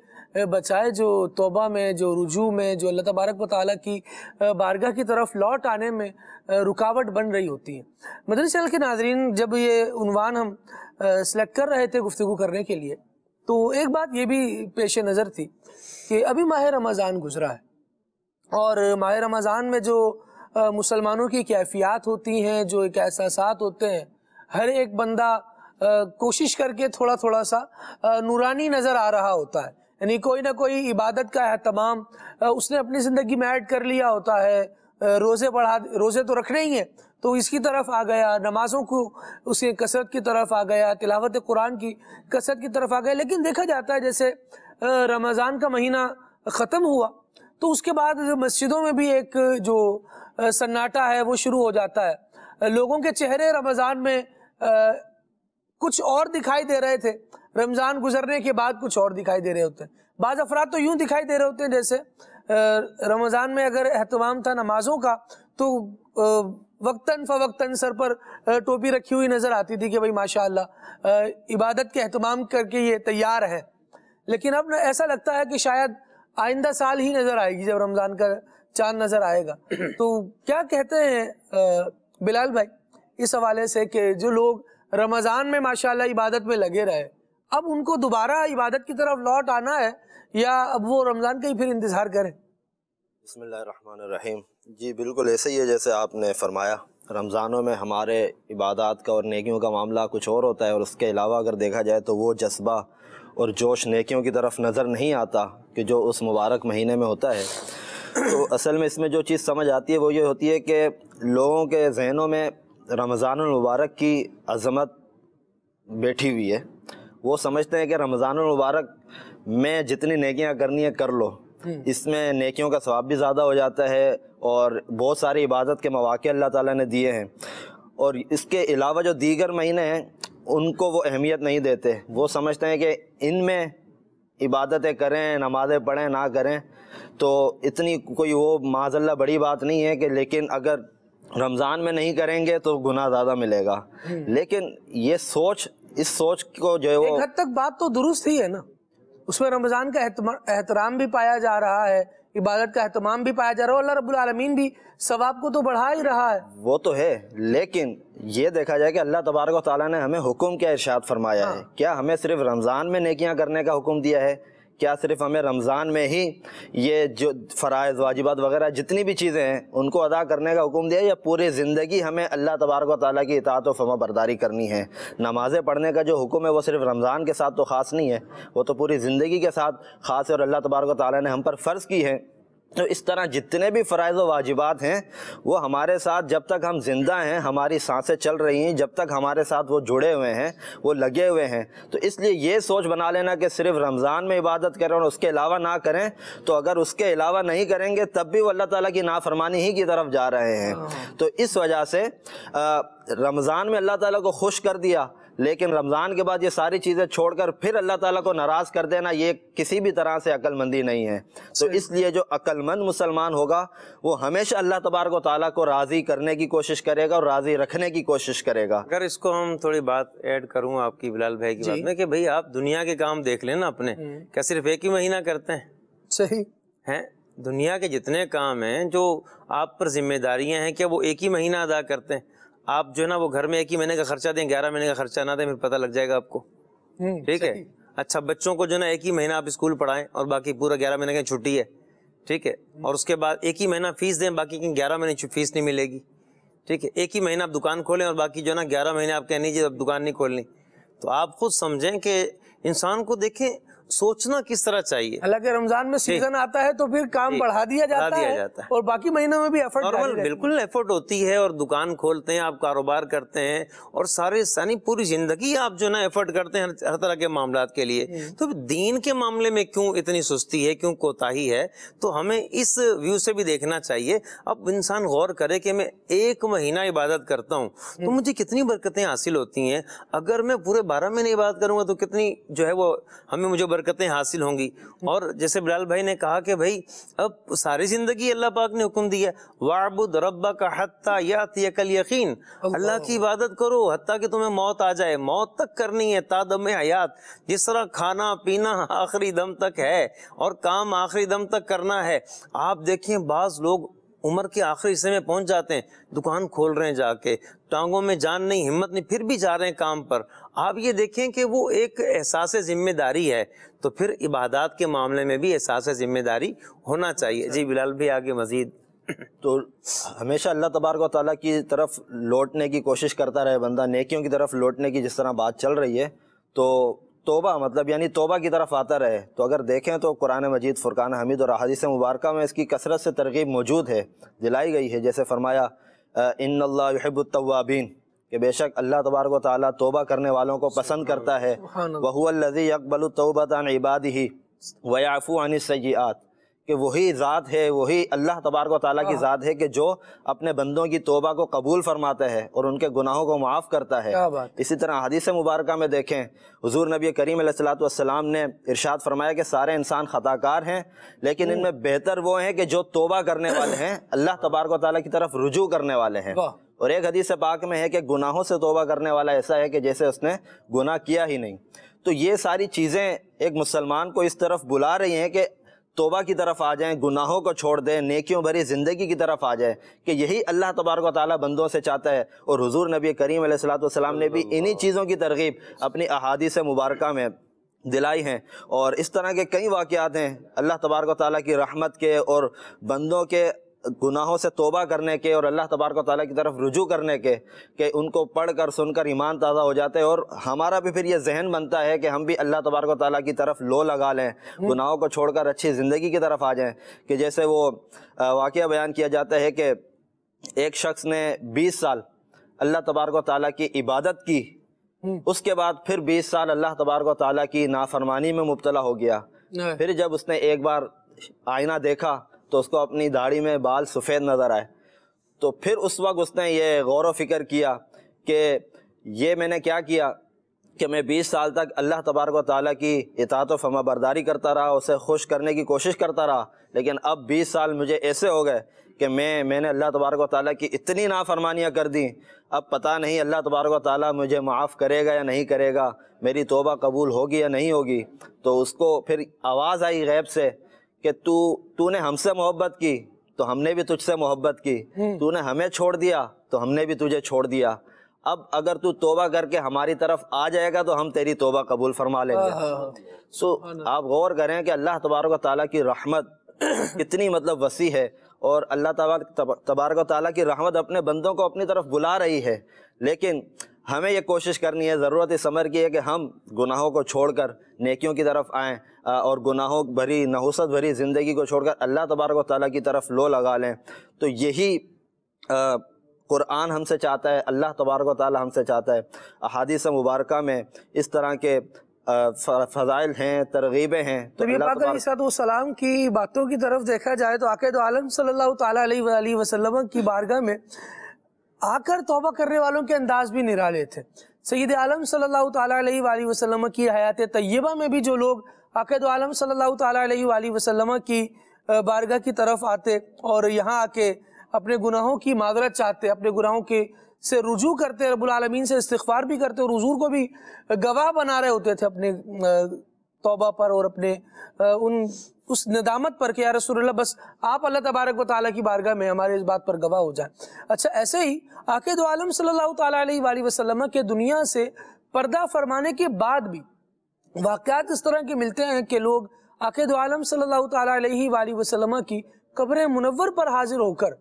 बचाए जो तोबा में जो रुजू में जो अल्लाह तबारक वाली की बारगाह की तरफ लौट आने में रुकावट बन रही होती है मदरस चैनल के नाजरीन जब ये उनवान हम सेलेक्ट कर रहे थे गुफ्तु करने के लिए तो एक बात ये भी पेश नज़र थी कि अभी माह रमज़ान गुजरा है और माह रमज़ान में जो मुसलमानों की कैफियात होती हैं जो एक एहसास होते हैं हर एक बंदा कोशिश करके थोड़ा थोड़ा सा नूरानी नज़र आ रहा होता है यानी कोई ना कोई इबादत का है तमाम उसने अपनी ज़िंदगी में ऐड कर लिया होता है रोज़े बढ़ा रोज़े तो रखने ही हैं तो इसकी तरफ आ गया नमाज़ों को उसके कसरत की तरफ आ गया तिलावत कुरान की कसरत की तरफ आ गया लेकिन देखा जाता है जैसे रमज़ान का महीना ख़त्म हुआ तो उसके बाद मस्जिदों में भी एक जो सन्नाटा है वो शुरू हो जाता है लोगों के चेहरे रमज़ान में कुछ और दिखाई दे रहे थे रमज़ान गुजरने के बाद कुछ और दिखाई दे रहे होते हैं बाज़ अफराद तो यूँ दिखाई दे रहे होते हैं जैसे रमज़ान में अगर अहतमाम था नमाज़ों का तो वक्ता फ़वक्ता सर पर टोपी रखी हुई नज़र आती थी कि भाई माशाल्लाह इबादत के अहतमाम करके ये तैयार है लेकिन अब ऐसा लगता है कि शायद आइंदा साल ही नज़र आएगी जब रमज़ान का चांद नज़र आएगा तो क्या कहते हैं बिलाल भाई इस हवाले से कि जो लोग रमज़ान में माशाल्लाह इबादत में लगे रहे अब उनको दोबारा इबादत की तरफ लौट आना है या अब वो रमज़ान का ही फिर इंतज़ार करें बसमीम जी बिल्कुल ऐसे ही है जैसे आपने फरमाया रमज़ानों में हमारे इबादत का और नेकियों का मामला कुछ और होता है और उसके अलावा अगर देखा जाए तो वो जज्बा और जोश नेकियों की तरफ नज़र नहीं आता कि जो उस मुबारक महीने में होता है तो असल में इसमें जो चीज़ समझ आती है वो ये होती है कि लोगों के जहनों में रमज़ानमबारक की अज़मत बैठी हुई है वो समझते हैं कि रमज़ानमबारक में जितनी नेकियां करनी है कर लो इसमें नेकियों का स्वाब भी ज़्यादा हो जाता है और बहुत सारी इबादत के मौाक़े अल्लाह ताला ने दिए हैं और इसके अलावा जो दीगर महीने हैं उनको वो अहमियत नहीं देते वो समझते हैं कि इनमें इबादतें करें नमाज़ें पढ़ें ना करें तो इतनी कोई वो माजल्ला बड़ी बात नहीं है कि लेकिन अगर रमज़ान में नहीं करेंगे तो गुना ज़्यादा मिलेगा हम्म। लेकिन ये सोच इस सोच को जो है वो हद तक बात तो दुरुस्त ही है ना उसमें रमज़ान का एहतराम भी पाया जा रहा है इबादत का अहतमाम भी पाया जा रहा है अल्लाह रब्बुल रबालमीन भी सवाब को तो बढ़ा ही रहा है वो तो है लेकिन ये देखा जाए कि अल्लाह तबारक ताली ने हमें हुक्म क्या इरशाद फरमाया हाँ। है क्या हमें सिर्फ रमज़ान में नेकियां करने का हुक्म दिया है क्या सिर्फ हमें रमज़ान में ही ये जो फ़रज़ वाजिबात वगैरह जितनी भी चीज़ें हैं उनको अदा करने का हुक्म दिया या पूरी ज़िंदगी हमें अल्लाह तबारक ताली की इतात व फमा बरदारी करनी है नमाज़ें पढ़ने का जो हुक्म है वो सिर्फ रमज़ान के साथ तो ख़ास नहीं है वो तो पूरी ज़िंदगी के साथ ख़ास है और अल्लाह तबारक ताली ने हम पर फ़र्ज़ की है तो इस तरह जितने भी फ़रज़ व वाजिबात हैं वो हमारे साथ जब तक हम ज़िंदा हैं हमारी सांसें चल रही हैं जब तक हमारे साथ वो जुड़े हुए हैं वो लगे हुए हैं तो इसलिए ये सोच बना लेना कि सिर्फ रमज़ान में इबादत करें और उसके अलावा ना करें तो अगर उसके अलावा नहीं करेंगे तब भी वो अल्लाह ताली की नाफरमानी ही की तरफ जा रहे हैं हाँ। तो इस वजह से रमज़ान में अल्लाह ताली को खुश कर दिया लेकिन रमज़ान के बाद ये सारी चीज़ें छोड़कर फिर अल्लाह ताला को नाराज़ कर देना ये किसी भी तरह से अक्लमंदी नहीं है तो इसलिए जो अक्लमंद मुसलमान होगा वो हमेशा अल्लाह तबारक ताली को राज़ी करने की कोशिश करेगा और राज़ी रखने की कोशिश करेगा अगर इसको हम थोड़ी बात ऐड करूँ आपकी बिलाल भाई की बात में कि भाई आप दुनिया के काम देख लेना अपने हम्म। क्या सिर्फ एक ही महीना करते हैं सही हैं दुनिया के जितने काम हैं जो आप पर जिम्मेदारियां हैं क्या वो एक ही महीना अदा करते हैं आप जो है ना वो घर में एक ही महीने का खर्चा दें ग्यारह महीने का खर्चा ना दें फिर पता लग जाएगा आपको हम्म, ठीक है अच्छा बच्चों को जो ना एक ही महीना आप स्कूल पढ़ाएं और बाकी पूरा ग्यारह महीने की छुट्टी है ठीक है हम्म। और उसके बाद एक ही महीना फीस दें बाकी की ग्यारह महीने फीस नहीं मिलेगी ठीक है एक ही महीना आप दुकान खोलें और बाकी जो ना ग्यारह महीने आप कह जी दुकान नहीं खोलनी तो आप खुद समझें कि इंसान को देखें सोचना किस तरह चाहिए हालांकि रमजान में सीजन आता है तो फिर काम बढ़ा दिया जाता, बढ़ा दिया है, जाता है और बाकी महीनों में भी एफर्ट नॉर्मल बिल्कुल एफर्ट होती है और दुकान खोलते हैं आप कारोबार करते हैं और सारे सारी पूरी जिंदगी आप जो ना एफर्ट करते हैं हर तरह के मामला के लिए तो दीन के मामले में क्यों इतनी सुस्ती है क्यों कोताही है तो हमें इस व्यू से भी देखना चाहिए अब इंसान गौर करे कि मैं एक महीना इबादत करता हूँ तो मुझे कितनी बरकतें हासिल होती हैं अगर मैं पूरे बारह महीने इबादत करूंगा तो कितनी जो है वो हमें मुझे बरकतें हासिल होंगी और जैसे बिलाल भाई ने कहा कि भाई अब सारी ज़िंदगी अल्लाह पाक ने हुक्म दिया वाबुद रब्बा का हत्ता याकल यकीन अल्लाह की इबादत करो हत्ता कि तुम्हें मौत आ जाए मौत तक करनी है तादम हयात जिस तरह खाना पीना आखिरी दम तक है और काम आखिरी दम तक करना है आप देखिए बाज़ लोग उम्र के आखिरी हिस्से में पहुंच जाते हैं दुकान खोल रहे हैं जाके टांगों में जान नहीं हिम्मत नहीं फिर भी जा रहे हैं काम पर आप ये देखें कि वो एक एहसास ज़िम्मेदारी है तो फिर इबादत के मामले में भी एहसास ज़िम्मेदारी होना चाहिए जी बिलाल भी आगे मज़ीद तो हमेशा अल्लाह तबारक ताली की तरफ लौटने की कोशिश करता रहे बंदा नेकियों की तरफ लौटने की जिस तरह बात चल रही है तो तोबा मतलब यानी तोबा की तरफ आता रहे तो अगर देखें तो कुरान मजीद फ़ुरकान हमीद और हदीस मुबारक में इसकी कसरत से तरगीब मौजूद है दिलाई गई है जैसे फरमाया इन अल्लाहबुलतवाबीन कि बेशक अल्लाह तबारक ताली तोबा करने वालों को पसंद करता है वहुअल्लि यकबल तोबतान इबाद ही वयाफ़ू अन सयात कि वही ज़ात है वही अल्लाह तबारक ताली की हाँ। ज़ात है कि जो अपने बंदों की तोबा को कबूल फरमाता है और उनके गुनाहों को माफ़ करता है इसी तरह हदीस मुबारक में देखें हजूर नबी करीम सलाम ने इरशाद फरमाया कि सारे इंसान ख़ताकार हैं लेकिन हम्म। इनमें बेहतर वो हैं कि जो तोबा करने वाले हैं अल्लाह तबारक ताली की तरफ रुजू करने वाले हैं और एक हदीस पाक में है कि गुनाहों से तोबा करने वाला ऐसा है कि जैसे उसने गुनाह किया ही नहीं तो ये सारी चीज़ें एक मुसलमान को इस तरफ बुला रही हैं कि तोबा की तरफ आ जाएं गुनाहों को छोड़ दें नेकियों भरी ज़िंदगी की तरफ आ जाएं कि यही अल्लाह तबारक ताली बंदों से चाहता है और हुजूर नबी करीम सलाम ने भी इन्हीं चीज़ों की तरगीब अपनी अहादीस मुबारक में दिलाई हैं और इस तरह के कई वाकियात हैं अल्लाह तबारक ताली की रहमत के और बंदों के गुनाहों से तोबा करने के और अल्लाह तबारक ताली की तरफ रुजू करने के कि उनको पढ़ कर सुनकर ईमान ताज़ा हो जाते हैं और हमारा भी फिर ये जहन बनता है कि हम भी अल्लाह तबारक ताली की तरफ लो लगा लें हम्म। गुनाहों को छोड़कर अच्छी ज़िंदगी की तरफ आ जाएँ कि जैसे वो वाक़ बयान किया जाता है कि एक शख्स ने बीस साल अल्लाह तबारक ताली की इबादत की हम्म। उसके बाद फिर बीस साल अल्लाह तबारक ताली की नाफरमानी में मुबतला हो गया हाँ। फिर जब उसने एक बार आईना देखा तो उसको अपनी दाढ़ी में बाल सफ़ेद नज़र आए तो फिर उस वक्त उसने ये गौर फिक्र किया कि ये मैंने क्या किया कि मैं 20 साल तक अल्लाह तबारक ताली की इतात व फमा बरदारी करता रहा उसे खुश करने की कोशिश करता रहा लेकिन अब 20 साल मुझे ऐसे हो गए कि मैं मैंने अल्लाह तबारक ताली की इतनी नाफरमानियाँ कर दी अब पता नहीं अल्लाह तबारक ताली मुझे माफ़ करेगा या नहीं करेगा मेरी तोबा कबूल होगी या नहीं होगी तो उसको फिर आवाज़ आई गैब से कि तू तूने हमसे मोहब्बत की तो हमने भी तुझसे मोहब्बत की हम्म। तूने हमें छोड़ दिया तो हमने भी तुझे छोड़ दिया अब अगर तू तोबा करके हमारी तरफ आ जाएगा तो हम तेरी तोबा कबूल फरमा लेंगे हाँ, हाँ, हाँ। सो आप गौर करें कि अल्लाह तबारक ताली की रहमत कितनी मतलब वसी है और अल्लाह तबारक ताली की रहमत अपने बंदों को अपनी तरफ बुला रही है लेकिन हमें ये कोशिश करनी है ज़रूरत इस समर की है कि हम गुनाहों को छोड़कर नेकियों की तरफ आएँ और गुनाहों भरी नहुसत भरी ज़िंदगी को छोड़कर अल्लाह तबारक ताली की तरफ लो लगा लें तो यही क़ुरान हमसे चाहता है अल्लाह तबारक ताली हमसे चाहता है अहादीस मुबारक में इस तरह के फ़जाइल हैं तरगीबें हैं तो, तो सलाम की बातों की तरफ देखा जाए तो आके तो आलम सल्लल्लाहु अलैहि की बारगाह में आकर तोबा करने वालों के अंदाज भी निराले थे सैद आलम सल्लल्लाहु अलैहि वसल्लम की हयात तय्यबा में भी जो लोग आकद आलम सल्लल्लाहु अलैहि वसल्लम की बारगाह की तरफ आते और यहाँ आके अपने गुनाहों की मादरत चाहते अपने गुनाहों के से रुजू करते रबुल आलमीन से इस्तार भी करते और हजूर को भी गवाह बना रहे होते थे अपने तोबा पर और अपने उन उस नदामत पर कि या बस आप अल्लाह तबारक व की बारगाह में हमारे इस बात पर गवाह हो जाए अच्छा ऐसे ही आकद आलम सल्ला वसलम के दुनिया से पर्दा फरमाने के बाद भी वाक़ात इस तरह के मिलते हैं कि लोग आकद आलम सल्ला वसलम की कब्र मुनवर पर हाजिर होकर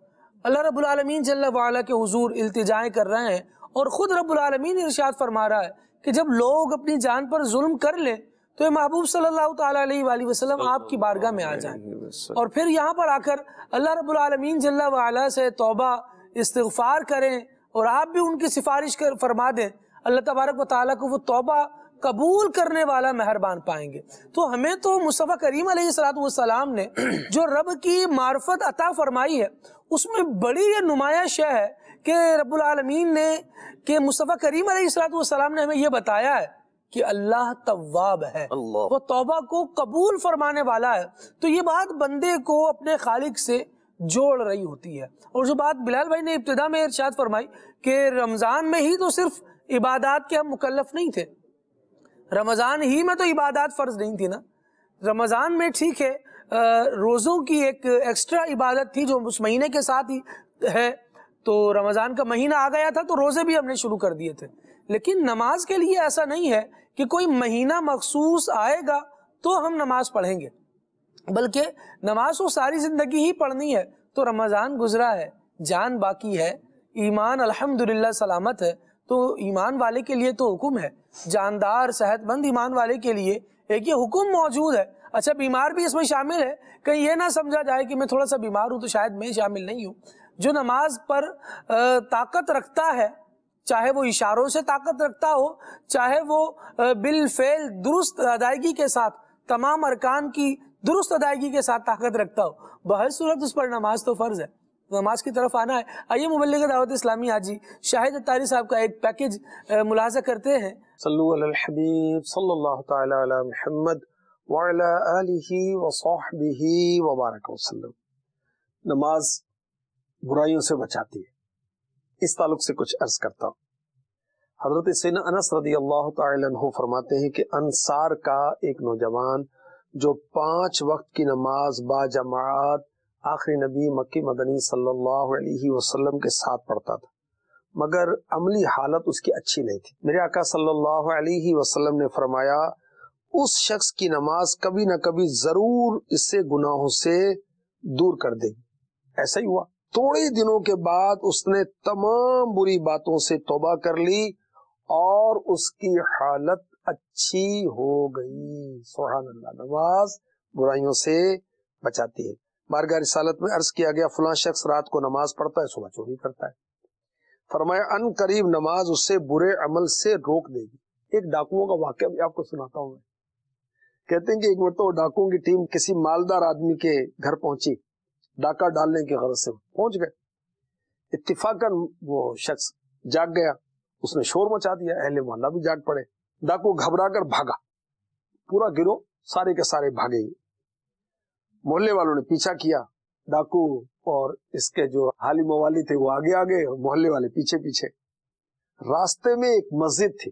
अल्लाह रबालमीन जल्ला के हजूर अल्तजाएँ कर रहे हैं और ख़ुद रबालमीन इर्शाद फरमा रहा है कि जब लोग अपनी जान पर जुल्म कर लें तो महबूब सल्लाम आपकी बारगाह में आ जाए और फिर यहाँ पर आकर अल्लाह रबालमीन जल्ला से तोबा इस्तफ़ार करें और आप भी उनकी सिफारिश कर फरमा दें अल्लाह तबारक व ताली को वो तोबा कबूल करने वाला मेहरबान पाएंगे तो हमें तो मुस्तफ़ा करीम सलाम ने जो रब की मार्फत अता फरमाई है उसमें बड़ी ये नुमाया शह है कि रबालमीन ने कि मुस्तफ़ा करीम सलाम ने हमें यह बताया है कि अल्लाह तवाब है अल्लाह। वो तौबा को कबूल फरमाने वाला है तो ये बात बंदे को अपने खालिक से जोड़ रही होती है और जो बात बिलाल भाई ने इब्तदा में इर्शाद फरमाई कि रमज़ान में ही तो सिर्फ इबादत के हम मुकलफ नहीं थे रमज़ान ही में तो इबादत फ़र्ज नहीं थी ना रमज़ान में ठीक है रोज़ों की एक एक्स्ट्रा इबादत थी जो उस महीने के साथ ही है तो रमज़ान का महीना आ गया था तो रोज़े भी हमने शुरू कर दिए थे लेकिन नमाज के लिए ऐसा नहीं है कि कोई महीना मखसूस आएगा तो हम नमाज पढ़ेंगे बल्कि नमाज तो सारी ज़िंदगी ही पढ़नी है तो रमज़ान गुजरा है जान बाकी है ईमान अल्हम्दुलिल्लाह सलामत है तो ईमान वाले के लिए तो हुक्म है जानदार सेहतमंद ईमान वाले के लिए एक ये हुक्म मौजूद है अच्छा बीमार भी इसमें शामिल है कहीं ये ना समझा जाए कि मैं थोड़ा सा बीमार हूँ तो शायद मैं शामिल नहीं हूँ जो नमाज पर ताकत रखता है चाहे वो इशारों से ताकत रखता हो चाहे वो बिल फेल दुरुस्त अदायगी के साथ तमाम अरकान की दुरुस्त अदायगी के साथ ताकत रखता हो बहर सूरत उस पर नमाज तो फ़र्ज़ है नमाज की तरफ आना है आइए मुबलिक दावत इस्लामी हाजी शाहिद तारी साहब का एक पैकेज मुलाजा करते हैं नमाज बुराइयों से बचाती है इस ताल्लुक से कुछ अर्ज करता हूँ हजरत अनस रदी अल्लाह तु फरमाते हैं कि अनसार का एक नौजवान जो पांच वक्त की नमाज बाजमात आखिरी नबी मक्की मदनी सल्लल्लाहु अलैहि वसल्लम के साथ पढ़ता था मगर अमली हालत उसकी अच्छी नहीं थी मेरे आका सल्लल्लाहु अलैहि वसल्लम ने फरमाया उस शख्स की नमाज कभी ना कभी जरूर इससे गुनाहों से दूर कर देगी ऐसा ही हुआ थोड़े दिनों के बाद उसने तमाम बुरी बातों से तोबा कर ली और उसकी हालत अच्छी हो गई सुहान अल्लाह नमाज बुराइयों से बचाती है मारगा रिसालत में अर्ज किया गया फला शख्स रात को नमाज पढ़ता है सुबह चोरी करता है फरमाया अन करीब नमाज उससे बुरे अमल से रोक देगी एक डाकुओं का वाक्य भी आपको सुनाता हूँ कहते हैं कि एक मतलब डाकुओं की टीम किसी मालदार आदमी के घर पहुंची डाका डालने की गरज से पहुंच गए इतफाकन वो शख्स जाग गया उसने शोर मचा दिया अहले मोहल्ला भी जाग पड़े डाकू घबरा कर भागा पूरा गिरोह सारे के सारे भागे मोहल्ले वालों ने पीछा किया डाकू और इसके जो हाली मवाली थे वो आगे आगे और मोहल्ले वाले पीछे पीछे रास्ते में एक मस्जिद थी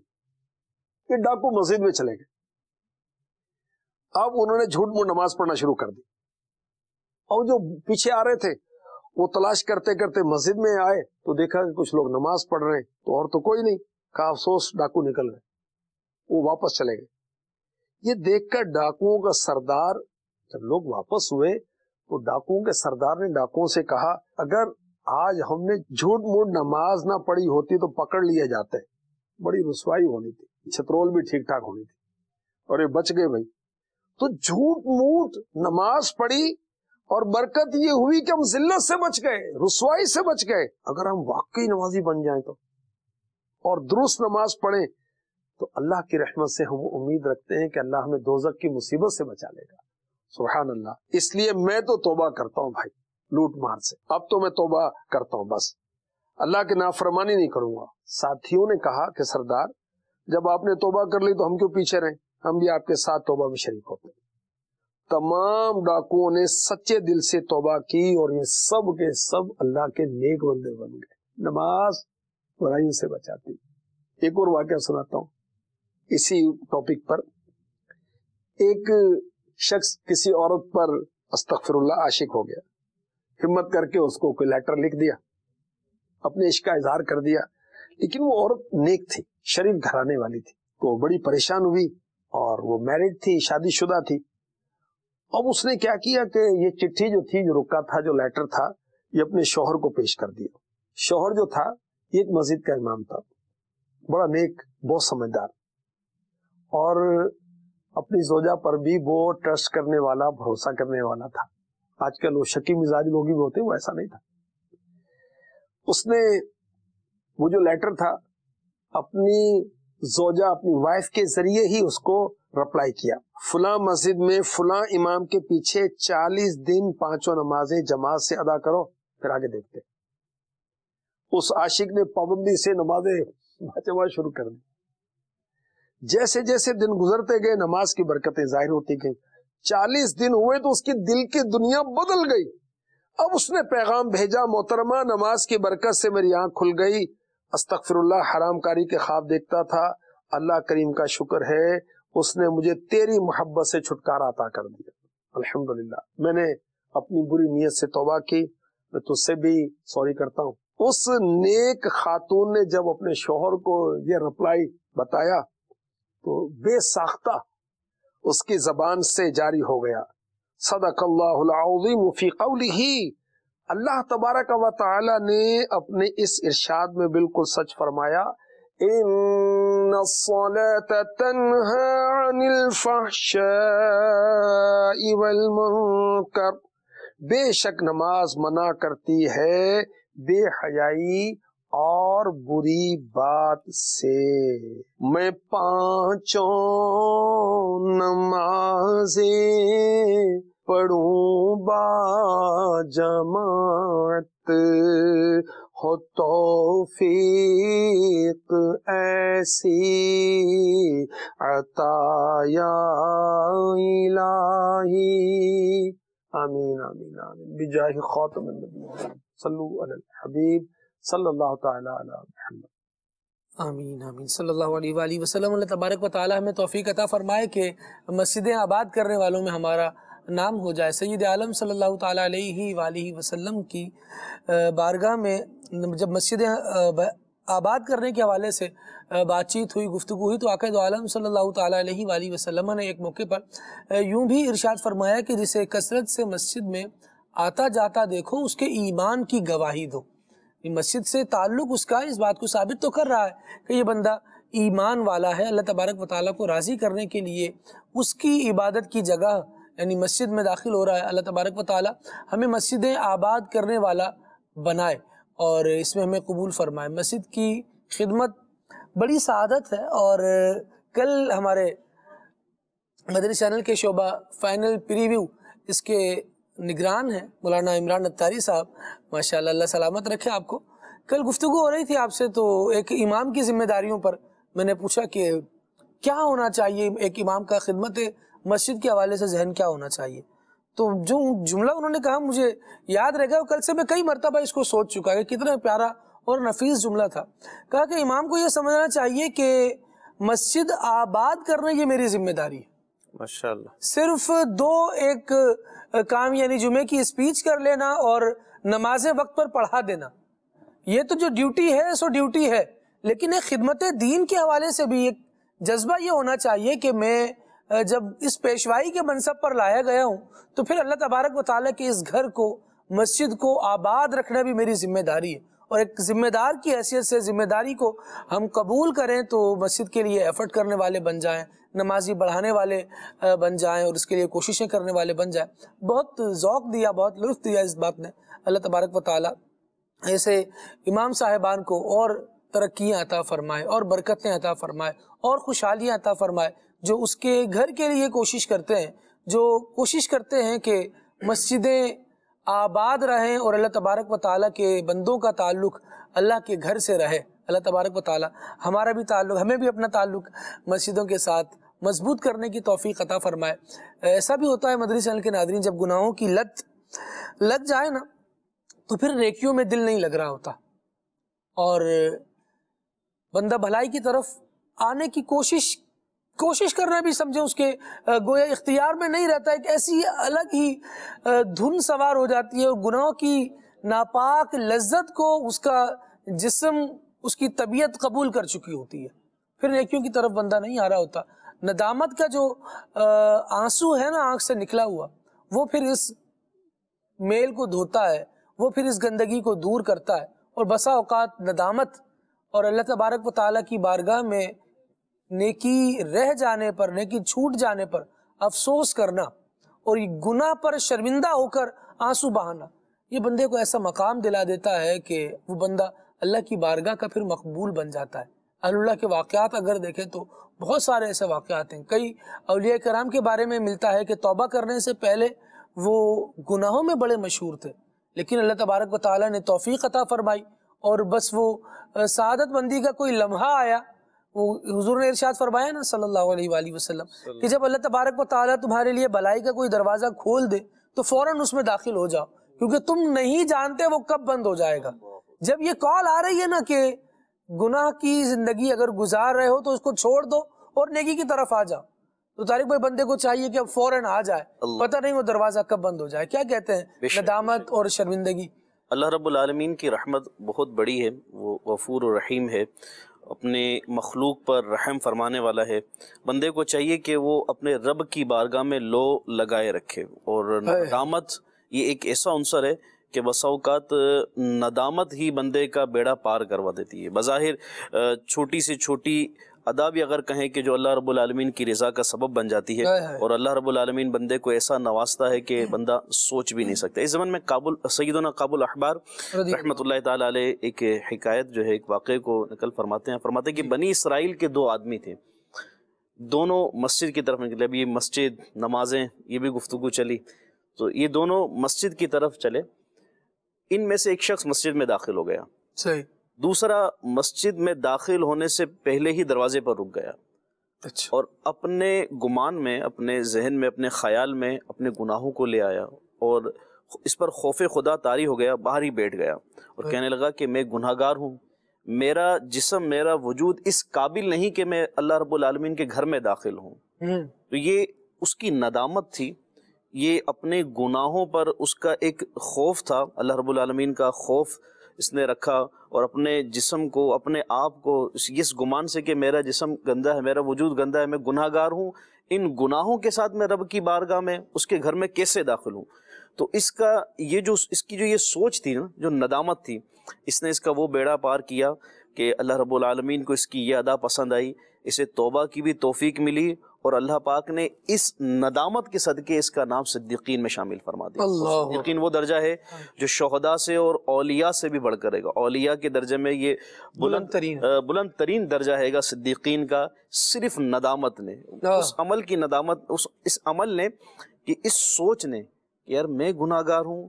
ये डाकू मस्जिद में चले गए अब उन्होंने झूठ मुंह नमाज पढ़ना शुरू कर दी और जो पीछे आ रहे थे वो तलाश करते करते मस्जिद में आए तो देखा कि कुछ लोग नमाज पढ़ रहे हैं तो और तो कोई नहीं कहा अफसोस डाकू निकल गए वो वापस चले गए ये देखकर डाकुओं का सरदार जब लोग वापस हुए तो डाकुओं के सरदार ने डाकुओं से कहा अगर आज हमने झूठ मूठ नमाज ना पढ़ी होती तो पकड़ लिए जाते बड़ी रसवाई होनी थी छतरोल भी ठीक ठाक होनी थी और ये बच गए भाई तो झूठ मूठ नमाज पढ़ी और बरकत ये हुई कि हम जिल्लत से बच गए रसवाई से बच गए अगर हम वाकई नमाजी बन जाए तो और दुरुस्त नमाज पढ़े तो अल्लाह की रहमत से हम उम्मीद रखते हैं कि अल्लाह हमें दोजक की मुसीबत से बचा लेगा सुबहान अल्लाह इसलिए मैं तो तोबा करता हूँ भाई लूट मार से अब तो मैं तोबा करता हूँ बस अल्लाह की नाफरमानी नहीं करूंगा साथियों ने कहा कि सरदार जब आपने तोबा कर ली तो हम क्यों पीछे रहे हम भी आपके साथ तोबा में शरीक होते तमाम डाकुओं ने सच्चे दिल से तोबा की और ये सब के सब अल्लाह के नेक बंदे बन गए नमाज बुराइयों से बचाती एक और वाक्य सुनाता हूँ इसी टॉपिक पर एक शख्स किसी औरत पर अस्तफर आशिक हो गया हिम्मत करके उसको कोई लेटर लिख दिया अपने इश्क का इजहार कर दिया लेकिन वो औरत नेक थी शरीफ घराने वाली थी तो बड़ी परेशान हुई और वो मैरिड थी शादीशुदा थी अब उसने क्या किया कि ये चिट्ठी जो थी जो रुका था जो लेटर था ये अपने शोहर को पेश कर दिया शोहर जो था ये एक मस्जिद का इमाम था बड़ा नेक बहुत समझदार और अपनी जोजा पर भी वो ट्रस्ट करने वाला भरोसा करने वाला था आजकल वो शकी मिजाज लोग ही होते वो ऐसा नहीं था उसने वो जो लेटर था अपनी जोजा अपनी वाइफ के जरिए ही उसको रिप्लाई किया फुला मस्जिद में फुला इमाम के पीछे चालीस दिन पांचों नमाजें जमात से अदा करो फिर आगे देखते उस आशिक ने पाबंदी से नमाजें जमा शुरू कर दी जैसे जैसे दिन गुजरते गए नमाज की बरकतें जाहिर होती गई चालीस दिन हुए तो उसकी दिल की दुनिया बदल गई अब उसने पैगाम भेजा मोहतरमा नमाज की बरकत से मेरी आंख खुल गई अस्तफिरल्ला हरामकारी के खाब देखता था अल्लाह करीम का शुक्र है उसने मुझे तेरी मोहब्बत से छुटकारा अता कर दिया अल्हम्दुलिल्लाह मैंने अपनी बुरी नीयत से तोबा की मैं तुझसे भी सॉरी करता हूँ उस नेक खातून ने जब अपने शोहर को यह रिप्लाई बताया तो बेसाख्ता उसकी जबान से जारी हो गया सदक कौली अल्लाह तबारक व ताला ने अपने इस इरशाद में बिल्कुल सच फरमाया إن الصلاة تنهى عن الفحشاء والمنكر बेशक नमाज मना करती है बेहयाई और बुरी बात से मैं पांचों नमाजे पढ़ूं बा जमात हो फीक ऐसी अताया आमीन आमीन आमीन बिजाह सल्लू अल हबीब सल्लल्लाहु आमीन आमीन सल्लल्लाहु अलैहि वसल्लम तबारक व ताला हमें तौफीक अता फरमाए कि मस्जिदें आबाद करने वालों में हमारा नाम हो जाए सैद आलम सल्लल्लाहु अलैहि वसल्लम की बारगाह में जब मस्जिद आबाद करने के हवाले से बातचीत हुई गुफ्तु हुई तो आकद तो आलम सल्लल्लाहु अलैहि वसल्लम ने एक मौके पर यूं भी इरशाद फरमाया कि जिसे कसरत से मस्जिद में आता जाता देखो उसके ईमान की गवाही दो मस्जिद से ताल्लुक़ उसका इस बात को साबित तो कर रहा है कि ये बंदा ईमान वाला है अल्लाह तबारक वाली को राज़ी करने के लिए उसकी इबादत की जगह यानी मस्जिद में दाखिल हो रहा है अल्लाह तबारक व ताली हमें मस्जिदें आबाद करने वाला बनाए और इसमें हमें कबूल फरमाए मस्जिद की खिदमत बड़ी सदत है और कल हमारे मदरी चैनल के शोबा फाइनल प्रीव्यू इसके निगरान हैं मौलाना इमरान अतारी साहब माशा सलामत रखे आपको कल गुफ्तु हो रही थी आपसे तो एक इमाम की जिम्मेदारियों पर मैंने पूछा कि क्या होना चाहिए एक इमाम का खिदमत मस्जिद के हवाले से जहन क्या होना चाहिए तो जो जुमला उन्होंने कहा मुझे याद रहेगा और कल से मैं कई मरतबा इसको सोच चुका है कितना प्यारा और नफीस जुमला था कहा कि इमाम को यह समझना चाहिए कि मस्जिद आबाद करना ये मेरी जिम्मेदारी है माशाल्लाह सिर्फ दो एक काम यानी जुमे की स्पीच कर लेना और नमाजें वक्त पर पढ़ा देना ये तो जो ड्यूटी है सो ड्यूटी है लेकिन एक खिदमत दीन के हवाले से भी एक जज्बा ये होना चाहिए कि मैं जब इस पेशवाई के मनसब पर लाया गया हूँ तो फिर अल्लाह तबारक वाले के इस घर को मस्जिद को आबाद रखना भी मेरी जिम्मेदारी है और एक जिम्मेदार की हैसियत से जिम्मेदारी को हम कबूल करें तो मस्जिद के लिए एफर्ट करने वाले बन जाएं नमाजी बढ़ाने वाले बन जाएं और उसके लिए कोशिशें करने वाले बन जाएं बहुत ओक़ दिया बहुत लुत्फ दिया इस बात ने अल्लाह तबारक वाली ऐसे इमाम साहेबान को और तरक्याँ अता फ़रमाए और बरकतें अता फ़रमाए और खुशहालियाँ अता फ़रमाए जो उसके घर के लिए कोशिश करते हैं जो कोशिश करते हैं कि मस्जिदें आबाद रहें और अल्लाह तबारक व ताली के बंदों का ताल्लुक अल्लाह के घर से रहे अल्लाह तबारक व ताली हमारा भी ताल्लुक हमें भी अपना ताल्लुक मस्जिदों के साथ मजबूत करने की तोफ़ी अता फ़रमाए ऐसा भी होता है मदरी चैनल के नादरी जब गुनाहों की लत लग जाए ना तो फिर रेकियों में दिल नहीं लग रहा होता और बंदा भलाई की तरफ आने की कोशिश कोशिश करना भी समझें उसके गोया इख्तियार में नहीं रहता एक ऐसी अलग ही धुन सवार हो जाती है और गुनाहों की नापाक लज्जत को उसका जिसम उसकी तबीयत कबूल कर चुकी होती है फिर नेकियों की तरफ बंदा नहीं आ रहा होता नदामत का जो आंसू है ना आंख से निकला हुआ वो फिर इस मेल को धोता है वो फिर इस गंदगी को दूर करता है और बसा अवकात नदामत और अल्लाह तबारक व ताली की बारगाह में नेकी रह जाने पर नेकी छूट जाने पर अफसोस करना और गुना पर शर्मिंदा होकर आंसू बहाना ये बंदे को ऐसा मकाम दिला देता है कि वो बंदा अल्लाह की बारगाह का फिर मकबूल बन जाता है अल्लाह के वाक़ात अगर देखें तो बहुत सारे ऐसे वाक़ात हैं कई अलिया कराम के बारे में मिलता है कि तोबा करने से पहले वो गुनाहों में बड़े मशहूर थे लेकिन अल्लाह तबारक व ताली ने तोफ़ी अता फ़रमाई और बस वो सादत मंदी का कोई लम्हा आया वो हजूर ने इर्शाद फरमाया ना सल्लल्लाहु अलैहि वसल्लम कि जब अल्लाह तबारक व ताला तुम्हारे लिए भलाई का कोई दरवाज़ा खोल दे तो फ़ौरन उसमें दाखिल हो जाओ क्योंकि तुम नहीं जानते वो कब बंद हो जाएगा जब ये कॉल आ रही है ना कि गुनाह की ज़िंदगी अगर गुजार रहे हो तो उसको छोड़ दो और नेकी की तरफ आ जाओ तो तारिक भाई बंदे को चाहिए कि अब फ़ौरन आ जाए पता नहीं वो दरवाज़ा कब बंद हो जाए क्या कहते हैं नदामत और शर्मिंदगी अल्लाह रब्बुल आलमीन की रहमत बहुत बड़ी है वो गफूर रहीम है अपने मखलूक पर रहम फरमाने वाला है बंदे को चाहिए कि वो अपने रब की बारगाह में लो लगाए रखे और नामत ये एक ऐसा अंसर है कि अवकात नदामत ही बंदे का बेड़ा पार करवा देती है बज़ाहिर छोटी से छोटी अदा भी अगर कहें कि जो अल्लाह रब्बुल रबालमीन की रज़ा का सबब बन जाती है और अल्लाह रब्बुल रबालमीन बंदे को ऐसा नवाजता है कि बंदा सोच भी नहीं सकता इस जमन में काबुल सैदना काबुल अखबार रहमत ताल एक हकायत जो है एक वाक़े को नकल फरमाते हैं फरमाते हैं कि बनी इसराइल के दो आदमी थे दोनों मस्जिद की तरफ निकले अभी ये मस्जिद नमाजें ये भी गुफ्तु चली तो ये दोनों मस्जिद की तरफ चले इनमें से एक शख्स मस्जिद में दाखिल हो गया सही दूसरा मस्जिद में दाखिल होने से पहले ही दरवाजे पर रुक गया अच्छा। और अपने गुमान में अपने जहन में अपने ख्याल में अपने गुनाहों को ले आया और इस पर खौफ खुदा तारी हो गया बाहर ही बैठ गया और हाँ। कहने लगा कि मैं गुनाहगार हूँ मेरा जिसम मेरा वजूद इस काबिल नहीं कि मैं अल्लाह रब्बुल आलमीन के घर में दाखिल हूँ हम्म। तो ये उसकी नदामत थी ये अपने गुनाहों पर उसका एक खौफ था अल्लाह रब्बुल आलमीन का खौफ इसने रखा और अपने जिसम को अपने आप को इस, गुमान से कि मेरा जिसम गंदा है मेरा वजूद गंदा है मैं गुनाहगार हूँ इन गुनाहों के साथ मैं रब की बारगाह में उसके घर में कैसे दाखिल हूँ तो इसका ये जो इसकी जो ये सोच थी ना जो नदामत थी इसने इसका वो बेड़ा पार किया कि अल्लाह रब्बुल आलमीन को इसकी ये अदा पसंद आई इसे तोबा की भी तोफ़ी मिली और अल्लाह पाक ने इस नदामत के सदक़े इसका नाम सिद्दीकीन में शामिल फरमा दिया सिद्दीकीन वो दर्जा है जो शहदा से और अलिया से भी बढ़कर रहेगा औलिया के दर्जे में ये बुलंद तरीन बुलंद तरीन दर्जा हैगा सिद्दीकीन का सिर्फ नदामत ने हाँ। उस अमल की नदामत उस इस अमल ने कि इस सोच ने कि यार मैं गुनागार हूँ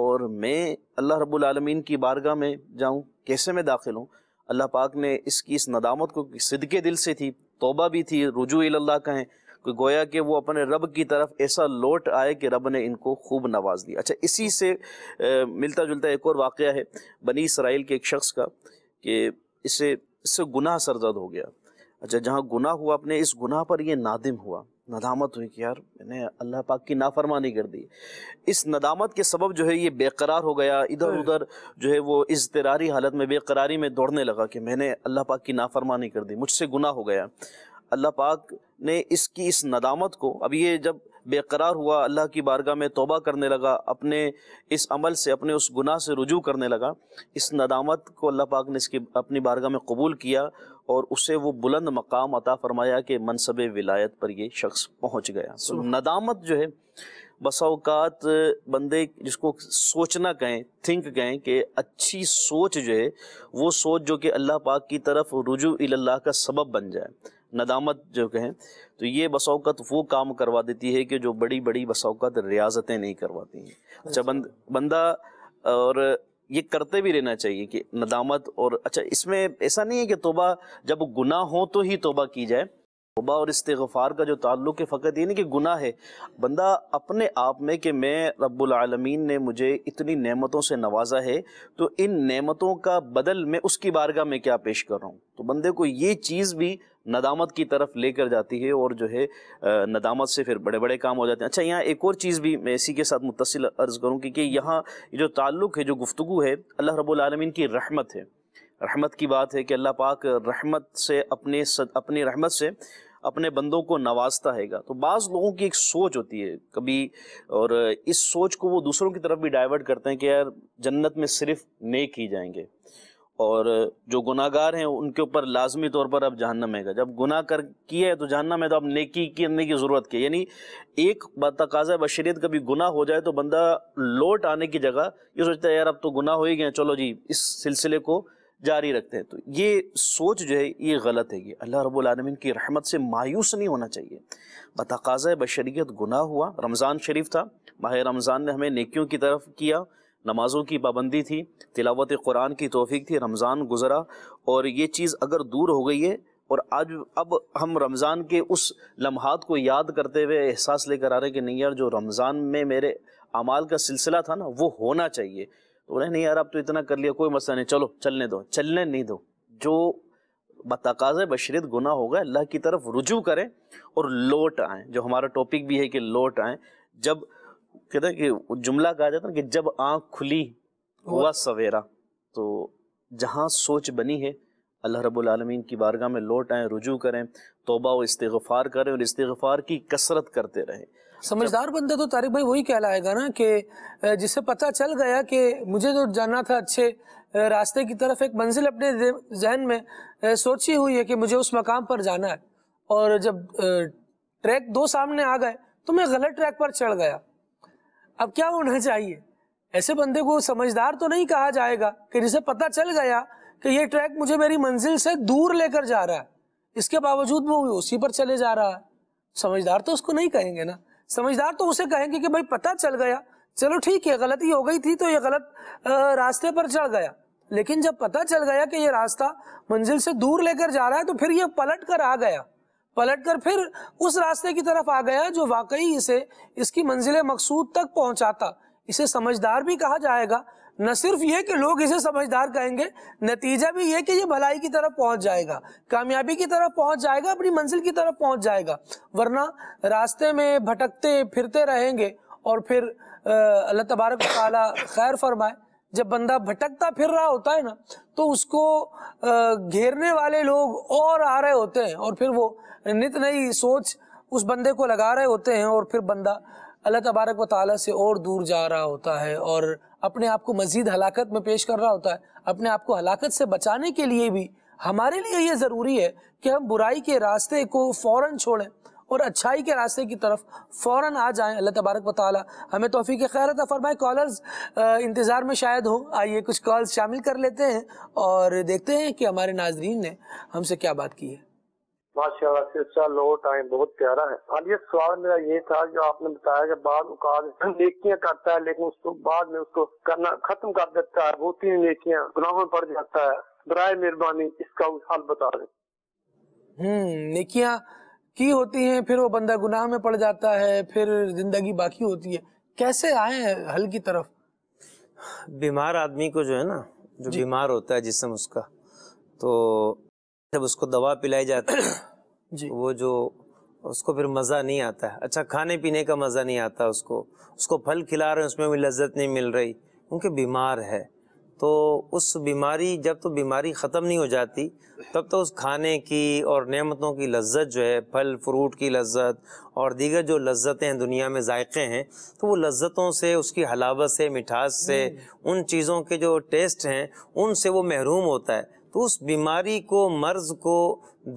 और मैं अल्लाह रब्बुल रबालमीन की बारगाह में जाऊँ कैसे मैं दाखिल हूँ अल्लाह पाक ने इसकी इस नदामत को सिदके दिल से थी तोबा भी थी रुजू अल्लाह कहें कि गोया कि वो अपने रब की तरफ ऐसा लौट आए कि रब ने इनको खूब नवाज दिया अच्छा इसी से मिलता जुलता एक और वाक़ है बनी इसराइल के एक शख्स का कि इससे इससे गुनाह सरजद हो गया अच्छा जहाँ गुनाह हुआ अपने इस गुनाह पर ये नादिम हुआ नदामत हुई कि यार मैंने अल्लाह पाक की नाफरमानी कर दी इस नदामत के सबब जो है ये बेकरार हो गया इधर हाँ। उधर जो है वो इसतरारी हालत में बेकरारी में दौड़ने लगा कि मैंने अल्लाह पाक की नाफरमानी कर दी मुझसे गुना हो गया अल्लाह पाक ने इसकी इस नदामत को अब ये जब बेकरार हुआ अल्लाह की बारगाह में तोबा करने लगा अपने इस अमल से अपने उस गुनाह से रुजू करने लगा इस नदामत को अल्लाह पाक ने इसकी अपनी बारगाह में कबूल किया और उसे वो बुलंद मकाम अता फरमाया कि मनसब विलायत पर ये शख्स पहुंच गया तो नदामत जो है बसाओकात बंदे जिसको सोचना कहें थिंक कहें कि अच्छी सोच जो है वो सोच जो कि अल्लाह पाक की तरफ रुजू इल्लाह का सबब बन जाए नदामत जो कहें तो ये बसौकत वो काम करवा देती है कि जो बड़ी बड़ी बसौकत रियाजतें नहीं करवाती हैं अच्छा, अच्छा। बंद बंदा और ये करते भी रहना चाहिए कि नदामत और अच्छा इसमें ऐसा नहीं है कि तोबा जब गुना हो तो ही तोबा की जाए तोबा और इस्तफ़ार का जो ताल्लुक है फ़कत ये नहीं कि गुनाह है बंदा अपने आप में कि मैं रबालमीन ने मुझे इतनी नेमतों से नवाजा है तो इन नेमतों का बदल मैं उसकी बारगाह में क्या पेश कर रहा हूँ तो बंदे को ये चीज़ भी नदामत की तरफ लेकर जाती है और जो है नदामत से फिर बड़े बड़े काम हो जाते हैं अच्छा यहाँ एक और चीज़ भी मैं इसी के साथ मुतसिल अर्ज़ करूँ क्योंकि यहाँ जो ताल्लुक़ है जो गुफ्तु है अल्लाह रबालमीन की रहमत है रहमत की बात है कि अल्लाह पाक रहमत से अपने सद, अपनी रहमत से अपने बंदों को नवाजता हैगा तो बाज़ लोगों की एक सोच होती है कभी और इस सोच को वो दूसरों की तरफ भी डाइवर्ट करते हैं कि यार जन्नत में सिर्फ नेक ही जाएंगे और जो गुनागार हैं उनके ऊपर लाजमी तौर पर अब जहन्नम है जब गुनाह कर किया है तो जहन्नम है तो अब नेकी करने की ज़रूरत की यानी एक तकाजा बशरीत कभी गुनाह हो जाए तो बंदा लौट आने की जगह ये सोचता है यार अब तो गुनाह हो ही गए चलो जी इस सिलसिले को जारी रखते हैं तो ये सोच जो है ये गलत है ये अल्लाह रब्बुल आलमीन की रहमत से मायूस नहीं होना चाहिए बताकाजा बशरीत गुनाह हुआ रमज़ान शरीफ था माह रमज़ान ने हमें नेकियों की तरफ किया नमाज़ों की पाबंदी थी तिलावत कुरान की तोफ़ी थी रमज़ान गुजरा और ये चीज़ अगर दूर हो गई है और आज अब हम रमज़ान के उस लम्हात को याद करते हुए एहसास लेकर आ रहे हैं कि नहीं यार जो रमज़ान में मेरे अमाल का सिलसिला था ना वो होना चाहिए तो बोले नहीं यार अब तो इतना कर लिया कोई मसला नहीं चलो चलने दो चलने नहीं दो जो बतकाज बशरीत गुना होगा अल्लाह की तरफ रुजू करें और लौट आए जो हमारा टॉपिक भी है कि लौट आए जब कहते हैं कि जुमला कहा जाता है कि जब आँख खुली हुआ सवेरा तो जहाँ सोच बनी है अल्लाह रब्बुल आलमीन की बारगाह में लौट आए रुजू करें तोबा व इस्तफ़ार करें और इस्तफ़ार की कसरत करते रहें समझदार बंदा तो तारिक भाई वही कहलाएगा ना कि जिसे पता चल गया कि मुझे तो जाना था अच्छे रास्ते की तरफ एक मंजिल अपने जहन में सोची हुई है कि मुझे उस मकाम पर जाना है और जब ट्रैक दो सामने आ गए तो मैं गलत ट्रैक पर चढ़ गया अब क्या होना चाहिए ऐसे बंदे को समझदार तो नहीं कहा जाएगा कि जिसे पता चल गया कि ये ट्रैक मुझे मेरी मंजिल से दूर लेकर जा रहा है इसके बावजूद वो उसी पर चले जा रहा है समझदार तो उसको नहीं कहेंगे ना समझदार तो उसे कहेंगे कि भाई पता चल गया चलो ठीक है गलती हो गई थी तो ये गलत रास्ते पर चढ़ गया लेकिन जब पता चल गया कि ये रास्ता मंजिल से दूर लेकर जा रहा है तो फिर ये पलट कर आ गया पलट कर फिर उस रास्ते की तरफ आ गया जो वाकई इसे इसकी मंजिल मकसूद तक पहुंचाता इसे समझदार भी कहा जाएगा न सिर्फ ये कि लोग इसे समझदार कहेंगे नतीजा भी ये कि ये भलाई की तरफ पहुंच जाएगा कामयाबी की तरफ पहुंच जाएगा अपनी मंजिल की तरफ पहुंच जाएगा वरना रास्ते में भटकते फिरते रहेंगे और फिर अल्लाह तबारक ताला खैर फरमाए जब बंदा भटकता फिर रहा होता है ना तो उसको घेरने वाले लोग और आ रहे होते हैं और फिर वो नित नई सोच उस बंदे को लगा रहे होते हैं और फिर बंदा अल्लाह तबारक व से और दूर जा रहा होता है और अपने आप को मजीद हलाकत में पेश कर रहा होता है अपने आप को हलाकत से बचाने के लिए भी हमारे लिए ये ज़रूरी है कि हम बुराई के रास्ते को फ़ौर छोड़ें और अच्छाई के रास्ते की तरफ फ़ौर आ जाएं अल्लाह तबारक वाली हमें तोफ़ी के खैर फरमाए कॉलर्स इंतज़ार में शायद हो आइए कुछ कॉल्स शामिल कर लेते हैं और देखते हैं कि हमारे नाजरीन ने हमसे क्या बात की है माशाला से अच्छा लो आए बहुत प्यारा है और हाँ ये सवाल मेरा ये था जो आपने बताया कि बाद उकाज नेकियां करता है लेकिन उसको बाद में उसको करना खत्म कर देता है वो तीन नेकियां गुनाह में पड़ जाता है बरए मेहरबानी इसका हल बता दें हम्म नेकियां की होती हैं फिर वो बंदा गुनाह में पड़ जाता है फिर जिंदगी बाकी होती है कैसे आए हल की तरफ बीमार आदमी को जो है ना जो बीमार होता है जिसम उसका तो जब उसको दवा पिलाई जाती है जी वो जो उसको फिर मज़ा नहीं आता है अच्छा खाने पीने का मज़ा नहीं आता उसको उसको फल खिला रहे हैं उसमें भी लज्जत नहीं मिल रही क्योंकि बीमार है तो उस बीमारी जब तो बीमारी ख़त्म नहीं हो जाती तब तो उस खाने की और नेमतों की लज्जत जो है फल फ्रूट की लज्जत और दीगर जो लज्जतें हैं दुनिया में जायक़े हैं तो वो लज्जतों से उसकी हलावत से मिठास से हम्म। उन चीज़ों के जो टेस्ट हैं उनसे वो महरूम होता है तो उस बीमारी को मर्ज को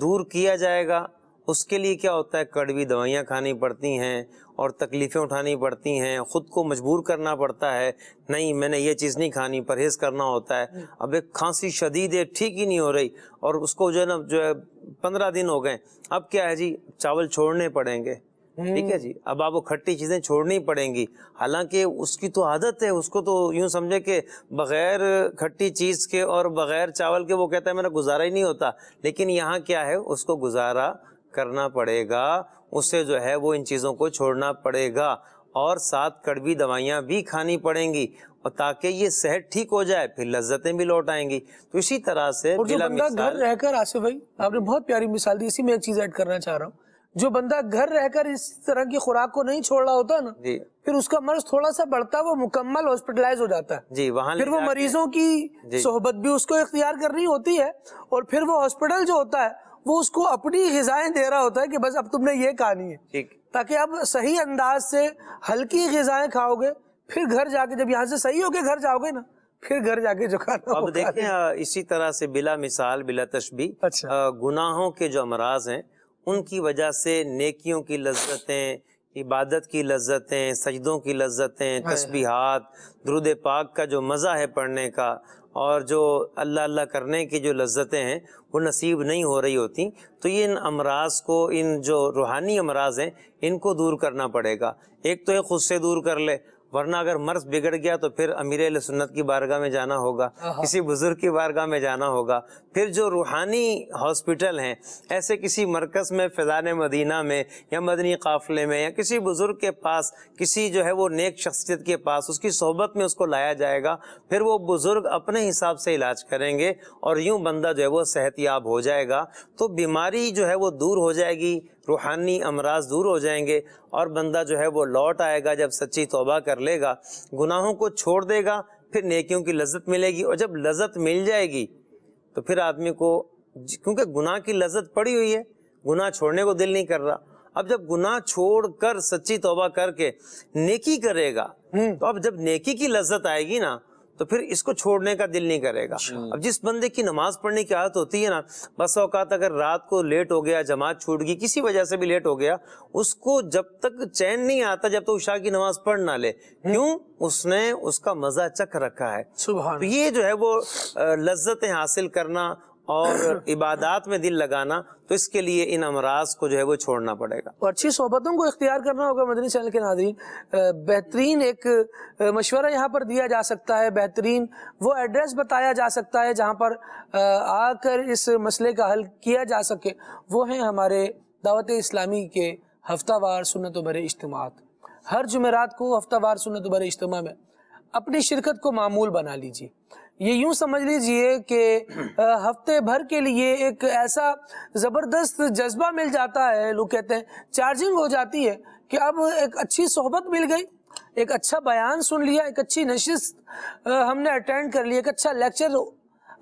दूर किया जाएगा उसके लिए क्या होता है कड़वी दवाइयाँ खानी पड़ती हैं और तकलीफ़ें उठानी पड़ती हैं ख़ुद को मजबूर करना पड़ता है नहीं मैंने ये चीज़ नहीं खानी परहेज़ करना होता है हम्म। अब एक खांसी शदीद है ठीक ही नहीं हो रही और उसको जो है ना जो है पंद्रह दिन हो गए अब क्या है जी चावल छोड़ने पड़ेंगे ठीक है हम्म। जी अब आपको खट्टी चीजें छोड़नी पड़ेंगी हालांकि उसकी तो आदत है उसको तो यूं समझे कि बगैर खट्टी चीज के और बगैर चावल के वो कहता है मेरा गुजारा ही नहीं होता लेकिन यहाँ क्या है उसको गुजारा करना पड़ेगा उसे जो है वो इन चीज़ों को छोड़ना पड़ेगा और साथ कड़वी दवाइयाँ भी खानी पड़ेंगी और ताकि ये सेहत ठीक हो जाए फिर लज्जतें भी लौट आएंगी तो इसी तरह से घर रहकर आसिफ भाई आपने बहुत प्यारी मिसाल दी इसी में एक चीज़ ऐड करना चाह रहा हूँ जो बंदा घर रहकर इस तरह की खुराक को नहीं छोड़ रहा होता ना जी फिर उसका मर्ज थोड़ा सा बढ़ता है वो मुकम्मल हॉस्पिटलाइज हो जाता है जी वहाँ फिर वो मरीजों की सोहबत भी उसको इख्तियार करनी होती है और फिर वो हॉस्पिटल जो होता है वो उसको अपनी गजाएं दे रहा होता है कि बस अब तुमने ये खानी है ठीक ताकि अब सही अंदाज से हल्की गजाएं खाओगे फिर घर जाके जब यहाँ से सही होके घर जाओगे ना फिर घर जाके जो खाना अब देखें इसी तरह से बिला मिसाल बिला तशबी अच्छा। गुनाहों के जो अमराज हैं उनकी वजह से नेकियों की लज्जतें इबादत की लज्जतें सजदों की लज्जतें हाँ। तस्बीहात द्रुद पाक का जो मज़ा है पढ़ने का और जो अल्लाह अल्लाह करने की जो लज्जतें हैं वो नसीब नहीं हो रही होती तो ये इन अमराज को इन जो रूहानी अमराज हैं इनको दूर करना पड़ेगा एक तो ये ख़ुद से दूर कर ले वरना अगर मर्ज बिगड़ गया तो फिर अमीर सुन्नत की बारगाह में जाना होगा किसी बुज़ुर्ग की बारगाह में जाना होगा फिर जो रूहानी हॉस्पिटल हैं ऐसे किसी मरकज़ में फ़िदान मदीना में या मदनी काफ़िले में या किसी बुज़ुर्ग के पास किसी जो है वो नेक शख्सियत के पास उसकी सोहबत में उसको लाया जाएगा फिर वो बुज़ुर्ग अपने हिसाब से इलाज करेंगे और यूँ बंदा जो है वो सेहतियाब हो जाएगा तो बीमारी जो है वो दूर हो जाएगी रूहानी अमराज दूर हो जाएंगे और बंदा जो है वो लौट आएगा जब सच्ची तोबा कर लेगा गुनाहों को छोड़ देगा फिर नेकियों की लज्जत मिलेगी और जब लज्जत मिल जाएगी तो फिर आदमी को क्योंकि गुनाह की लज्जत पड़ी हुई है गुनाह छोड़ने को दिल नहीं कर रहा अब जब गुनाह छोड़ कर सच्ची तोबा करके नेकी करेगा हम्म। तो अब जब नेकी की लज्जत आएगी ना तो फिर इसको छोड़ने का दिल नहीं करेगा अच्छा। अब जिस बंदे की नमाज पढ़ने की आदत होती है ना बस अवकात अगर रात को लेट हो गया जमात छूट गई किसी वजह से भी लेट हो गया उसको जब तक चैन नहीं आता जब तक तो उषा की नमाज पढ़ ना ले क्यों उसने उसका मजा चख रखा है तो ये जो है वो लज्जतें हासिल करना और इबादत में दिल लगाना तो इसके लिए इन अमराज को जो है वो छोड़ना पड़ेगा और अच्छी सोहबतों को इख्तियार करना होगा मदनी चैनल के नादरीन बेहतरीन एक मशवरा यहाँ पर दिया जा सकता है बेहतरीन वो एड्रेस बताया जा सकता है जहाँ पर आकर इस मसले का हल किया जा सके वो हैं हमारे दावत इस्लामी के हफ्तावार सुनत भरे इज्तम हर जुमेरात को हफ्तावार सुनत भरे इज्तम में अपनी शिरकत को मामूल बना लीजिए ये यूं समझ लीजिए कि हफ्ते भर के लिए एक ऐसा ज़बरदस्त जज्बा मिल जाता है लोग कहते हैं चार्जिंग हो जाती है कि अब एक अच्छी सोहबत मिल गई एक अच्छा बयान सुन लिया एक अच्छी नशिस्त हमने अटेंड कर लिया एक अच्छा लेक्चर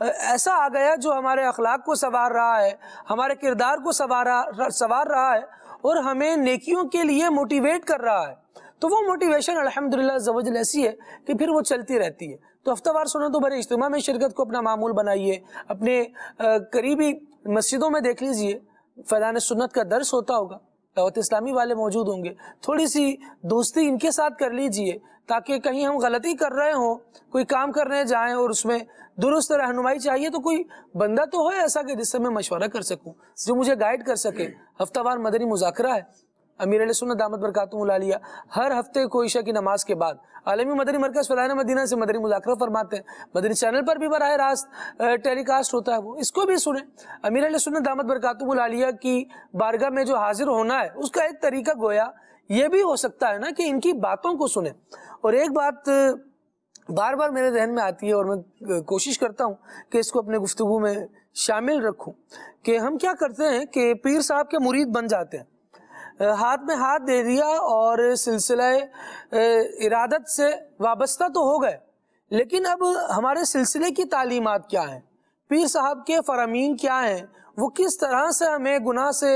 ऐसा आ गया जो हमारे अखलाक को संवार रहा है हमारे किरदार को संवारा संवार रहा है और हमें नेकियों के लिए मोटिवेट कर रहा है तो वो मोटिवेशन अलहमदिल्ला जवजल ऐसी है कि फिर वो चलती रहती है तो हफ्तावार तो भरे इज्तम में शिरकत को अपना मामूल बनाइए अपने करीबी मस्जिदों में देख लीजिए फैलान सुन्नत का दर्स होता होगा दावत इस्लामी वाले मौजूद होंगे थोड़ी सी दोस्ती इनके साथ कर लीजिए ताकि कहीं हम गलती कर रहे हों कोई काम करने जाएं और उसमें दुरुस्त रहनुमाई चाहिए तो कोई बंदा तो हो ऐसा कि जिससे मैं मशवरा कर सकूं जो मुझे गाइड कर सके हफ्तावार मदनी मुजाकरा है अमीर सुन दामद ला लिया हर हफ्ते ईशा की नमाज के बाद आलमी मदरी मरकज़ फ़लाना मदीना से मदरी मुजाकर फरमाते हैं मदरी चैनल पर भी बरह रास्त टेलीकास्ट होता है वो इसको भी सुने अमीर सुन दामद ला लिया की बारगाह में जो हाजिर होना है उसका एक तरीका गोया ये भी हो सकता है ना कि इनकी बातों को सुने और एक बात बार बार मेरे जहन में आती है और मैं कोशिश करता हूँ कि इसको अपने गुफ्तु में शामिल रखूँ कि हम क्या करते हैं कि पीर साहब के मुरीद बन जाते हैं हाथ में हाथ दे दिया और सिलसिला इरादत से वाबस्ता तो हो गए लेकिन अब हमारे सिलसिले की तालीमत क्या हैं पीर साहब के फरामीन क्या हैं वो किस तरह से हमें गुनाह से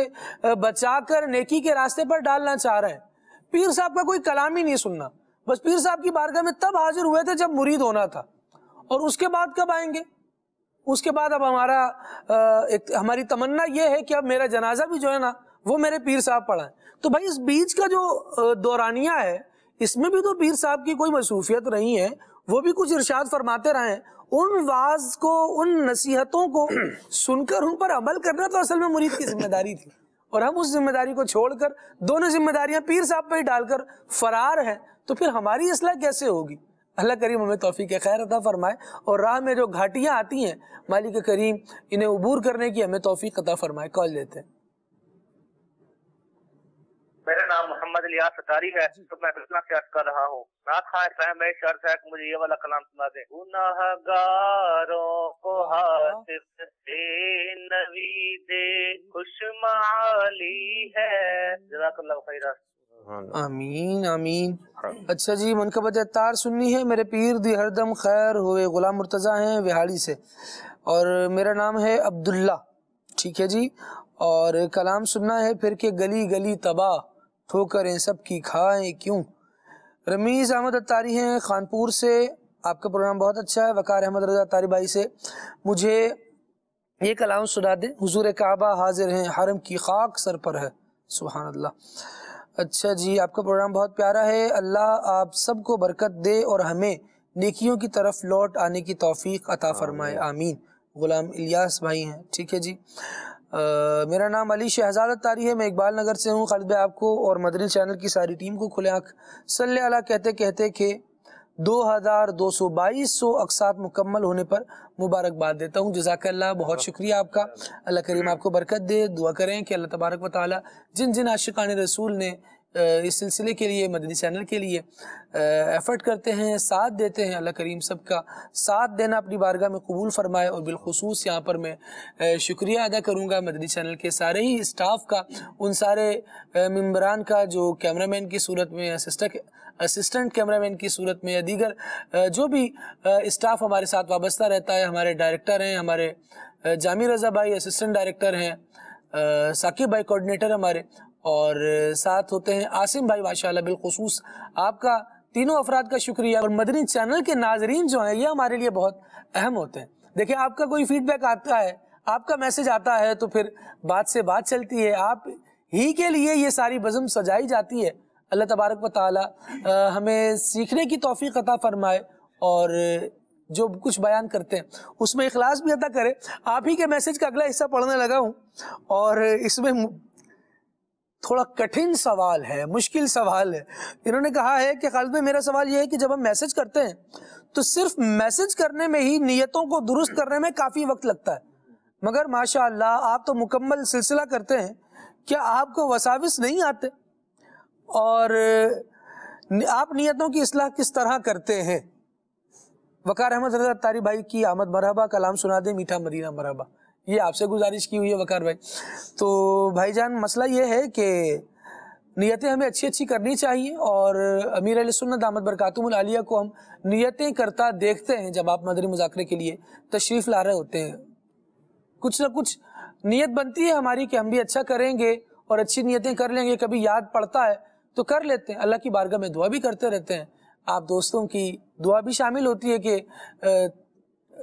बचाकर नेकी के रास्ते पर डालना चाह रहे हैं पीर साहब का कोई कलाम ही नहीं सुनना बस पीर साहब की बारगाह में तब हाजिर हुए थे जब मुरीद होना था और उसके बाद कब आएंगे उसके बाद अब हमारा एक हमारी तमन्ना ये है कि अब मेरा जनाजा भी जो है ना वो मेरे पीर साहब पढ़ाए तो भाई इस बीच का जो दौरानिया है इसमें भी तो पीर साहब की कोई मसूफियत नहीं है वो भी कुछ इर्शाद फरमाते रहे उन वाज को उन नसीहतों को सुनकर उन पर अमल करना तो असल में मुरीद की जिम्मेदारी थी और हम उस जिम्मेदारी को छोड़कर दोनों जिम्मेदारियां पीर साहब पर ही डालकर फरार हैं तो फिर हमारी असलाह कैसे होगी अल्लाह करीम हमें तोफ़ी के खैर अदा फरमाए और राह में जो घाटियाँ आती हैं मालिक करीम इन्हें अबूर करने की हमें तोफ़ी अदा फरमाए कॉल लेते हैं मेरा नाम मोहम्मद लिया सतारी है तो मैं घटना से अर्ज कर रहा हूँ ना खाए साहब मेरी शर्त है मुझे ये वाला कलाम सुना दे गुनाहगारों को हासिफ दे नवी दे खुशमाली है जराकल्ला खैरा आमीन आमीन हाँ। अच्छा जी मनकब तार सुननी है मेरे पीर दी हरदम खैर हुए गुलाम मुर्तज़ा हैं विहाड़ी से और मेरा नाम है अब्दुल्ला ठीक है जी और कलाम सुनना है फिर के गली गली तबाह ठोकर इन सब की खाएं क्यों रमीज़ अहमद अतारी हैं खानपुर से आपका प्रोग्राम बहुत अच्छा है वकार अहमद रजा तारी भाई से मुझे ये कलाम सुना दें हुजूर काबा हाजिर हैं हरम की खाक सर पर है सुबहान अल्लाह अच्छा जी आपका प्रोग्राम बहुत प्यारा है अल्लाह आप सबको बरकत दे और हमें नेकियों की तरफ लौट आने की तोफ़ी अता फरमाए आमीन गुलाम इलियास भाई हैं ठीक है जी आ, मेरा नाम अली शहजाद तारी है मैं इकबाल नगर से हूँ खालिद आपको और मदनी चैनल की सारी टीम को खुले आँख अला कहते कहते के दो हज़ार दो सौ बाईस सौ अकसात मुकम्मल होने पर मुबारकबाद देता हूँ जजाकल्ला बहुत शुक्रिया आपका अल्लाह करीम आपको बरकत दे दुआ करें कि अल्लाह तबारक वाली जिन जिन आशिकान रसूल ने इस सिलसिले के लिए मदनी चैनल के लिए एफर्ट करते हैं साथ देते हैं अल्लाह करीम सब का साथ देना अपनी बारगाह में कबूल फरमाए और बिलखसूस यहाँ पर मैं शुक्रिया अदा करूँगा मदनी चैनल के सारे ही स्टाफ का उन सारे मम्बरान का जो कैमरामैन की सूरत में असिस्टेंट असिस्टेंट कैमरामैन की सूरत में या दीगर जो भी स्टाफ हमारे साथ वाबस्ता रहता है हमारे डायरेक्टर हैं हमारे जामी रज़ा भाई असिस्टेंट डायरेक्टर हैं साकिब भाई कोऑर्डिनेटर हमारे और साथ होते हैं आसिम भाई माशा बिलखसूस आपका तीनों अफराद का शुक्रिया और मदनी चैनल के नाजरीन जो हैं ये हमारे लिए बहुत अहम होते हैं देखिए आपका कोई फीडबैक आता है आपका मैसेज आता है तो फिर बात से बात चलती है आप ही के लिए ये सारी बज़म सजाई जाती है अल्लाह तबारक व ताली हमें सीखने की तोफ़ी अता फ़रमाए और जो कुछ बयान करते हैं उसमें इखलास भी अदा करें आप ही के मैसेज का अगला हिस्सा पढ़ने लगा हूँ और इसमें थोड़ा कठिन सवाल है मुश्किल सवाल है इन्होंने कहा है कि खालिद भाई मेरा सवाल यह है कि जब हम मैसेज करते हैं तो सिर्फ मैसेज करने में ही नियतों को दुरुस्त करने में काफ़ी वक्त लगता है मगर माशा आप तो मुकम्मल सिलसिला करते हैं क्या आपको वसाविस नहीं आते और आप नियतों की असलाह किस तरह करते हैं वकार अहमद रजा तारी भाई की आमद मरहबा कलाम सुना दे मीठा मदीना मरहबा ये आपसे गुजारिश की हुई है वकार भाई तो जान मसला ये है कि नियतें हमें अच्छी अच्छी करनी चाहिए और अमीर सुन्नत दामद बरकातुमालिया को हम नियतें करता देखते हैं जब आप मदरी मुजाकरे के लिए तशरीफ़ ला रहे होते हैं कुछ ना कुछ नीयत बनती है हमारी कि हम भी अच्छा करेंगे और अच्छी नीयतें कर लेंगे कभी याद पड़ता है तो कर लेते हैं अल्लाह की बारगाह में दुआ भी करते रहते हैं आप दोस्तों की दुआ भी शामिल होती है कि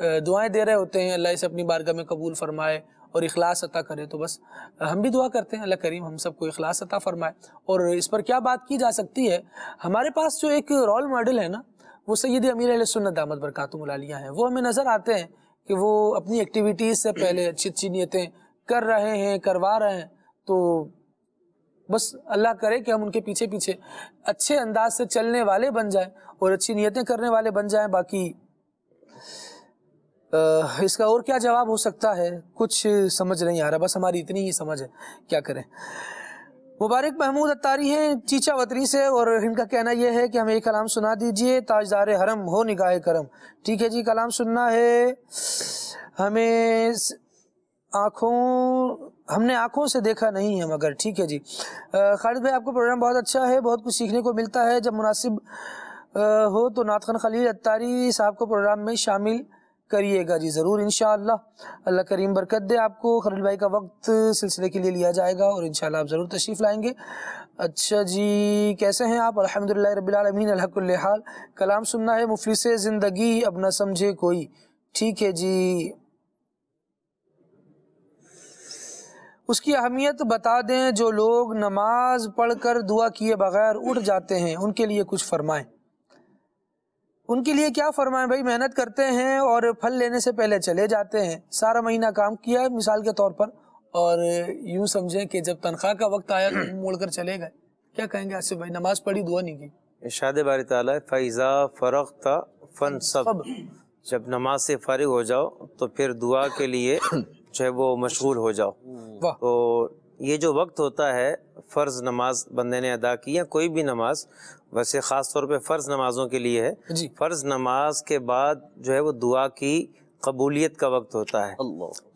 दुआएं दे रहे होते हैं अल्लाह इसे अपनी बारगाह में कबूल फरमाए और इखलास अता करे तो बस हम भी दुआ करते हैं अल्लाह करीम हम सबको इखलास अता फरमाए और इस पर क्या बात की जा सकती है हमारे पास जो एक रोल मॉडल है ना वो सैद अमीर सुन्नत दामद बरकातुमलिया हैं वो हमें नज़र आते हैं कि वो अपनी एक्टिविटीज़ से पहले अच्छी अच्छी नीयतें कर रहे हैं करवा रहे हैं तो बस अल्लाह करे कि हम उनके पीछे पीछे अच्छे अंदाज से चलने वाले बन जाएं और अच्छी नीयतें करने वाले बन जाएं बाकी इसका और क्या जवाब हो सकता है कुछ समझ नहीं आ रहा बस हमारी इतनी ही समझ है क्या करें मुबारक महमूद अतारी हैं चीचा वतरी से और इनका कहना यह है कि हमें एक कलाम सुना दीजिए ताजदार हरम हो निगाह करम ठीक है जी कलाम सुनना है हमें आँखों हमने आँखों से देखा नहीं है मगर ठीक है जी खालिद भाई आपका प्रोग्राम बहुत अच्छा है बहुत कुछ सीखने को मिलता है जब मुनासिब हो तो नातखन खलील अतारी साहब को प्रोग्राम में शामिल करिएगा जी ज़रूर इन अल्लाह करीम बरकत दे आपको खलील भाई का वक्त सिलसिले के लिए लिया जाएगा और इन आप ज़रूर तशरीफ़ लाएंगे अच्छा जी कैसे हैं आप अलहमदिल्ला रबीआलमीन अलहकुल्ल कलाम सुनना है मुफली से ज़िंदगी अब ना समझे कोई ठीक है जी उसकी अहमियत बता दें जो लोग नमाज पढ़कर दुआ किए बगैर उठ जाते हैं उनके लिए कुछ फरमाएं उनके लिए क्या फरमाए भाई मेहनत करते हैं और फल लेने से पहले चले जाते हैं सारा महीना काम किया मिसाल के तौर पर और यूं समझें कि जब तनख्वाह का वक्त आया तो मोड़ कर चले गए क्या कहेंगे आसिफ भाई नमाज पढ़ी दुआ नहीं की इशाद बार ताला फैज़ा फरक था फन सब जब नमाज से फारिग हो जाओ तो फिर दुआ के लिए जो है वो मशगूल हो जाओ तो ये जो वक्त होता है फ़र्ज़ नमाज बंदे ने अदा की या कोई भी नमाज वैसे ख़ास तौर पे फ़र्ज़ नमाज़ों के लिए है फ़र्ज़ नमाज के बाद जो है वो दुआ की कबूलियत का वक्त होता है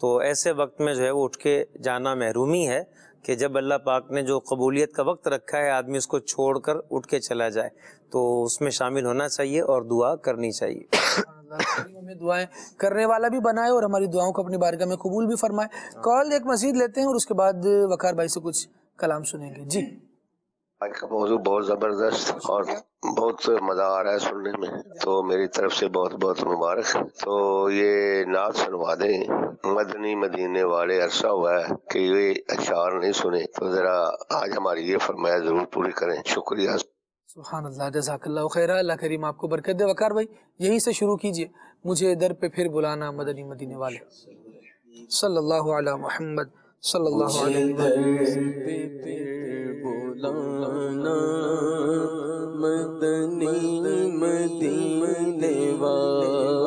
तो ऐसे वक्त में जो है वो उठ के जाना महरूमी है कि जब अल्लाह पाक ने जो कबूलियत का वक्त रखा है आदमी उसको छोड़ कर उठ के चला जाए तो उसमें शामिल होना चाहिए और दुआ करनी चाहिए हमें दुआएं करने वाला भी बनाए और हमारी दुआओं को अपनी बारगाह में कबूल भी फरमाए कॉल एक मस्जिद लेते हैं और उसके बाद वकार भाई से कुछ कलाम सुनेंगे जी आज का मौजूद बहुत ज़बरदस्त और बहुत मज़ा आ रहा है सुनने में तो मेरी तरफ से बहुत बहुत मुबारक तो ये नाच सुनवा दें मदनी मदीने वाले अरसा हुआ है कि ये अचार नहीं सुने तो ज़रा आज हमारी ये फरमाया ज़रूर पूरी करें शुक्रिया सुबहान अल्लाह जजाकल्ला खैर अल्लाह करीम आपको बरकत दे वकार भाई यहीं से शुरू कीजिए मुझे दर पे फिर बुलाना मदनी मदीने वाले सल्लल्लाहु अलैहि मोहम्मद सल्लल्लाहु अलैहि बुलाना मदनी मदीने वाले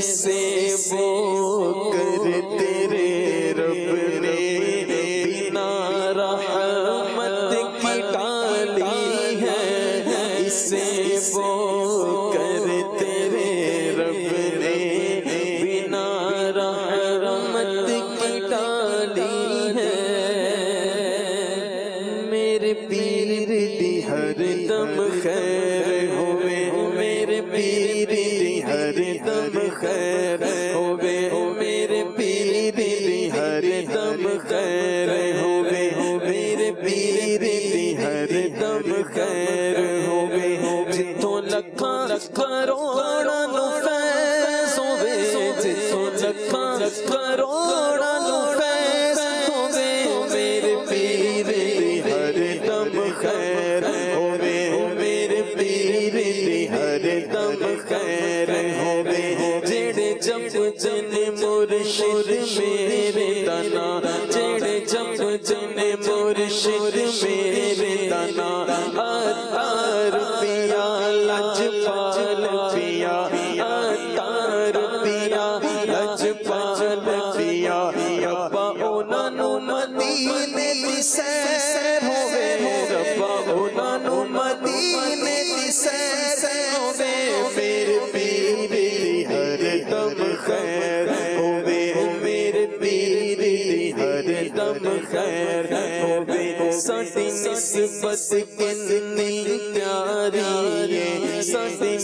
से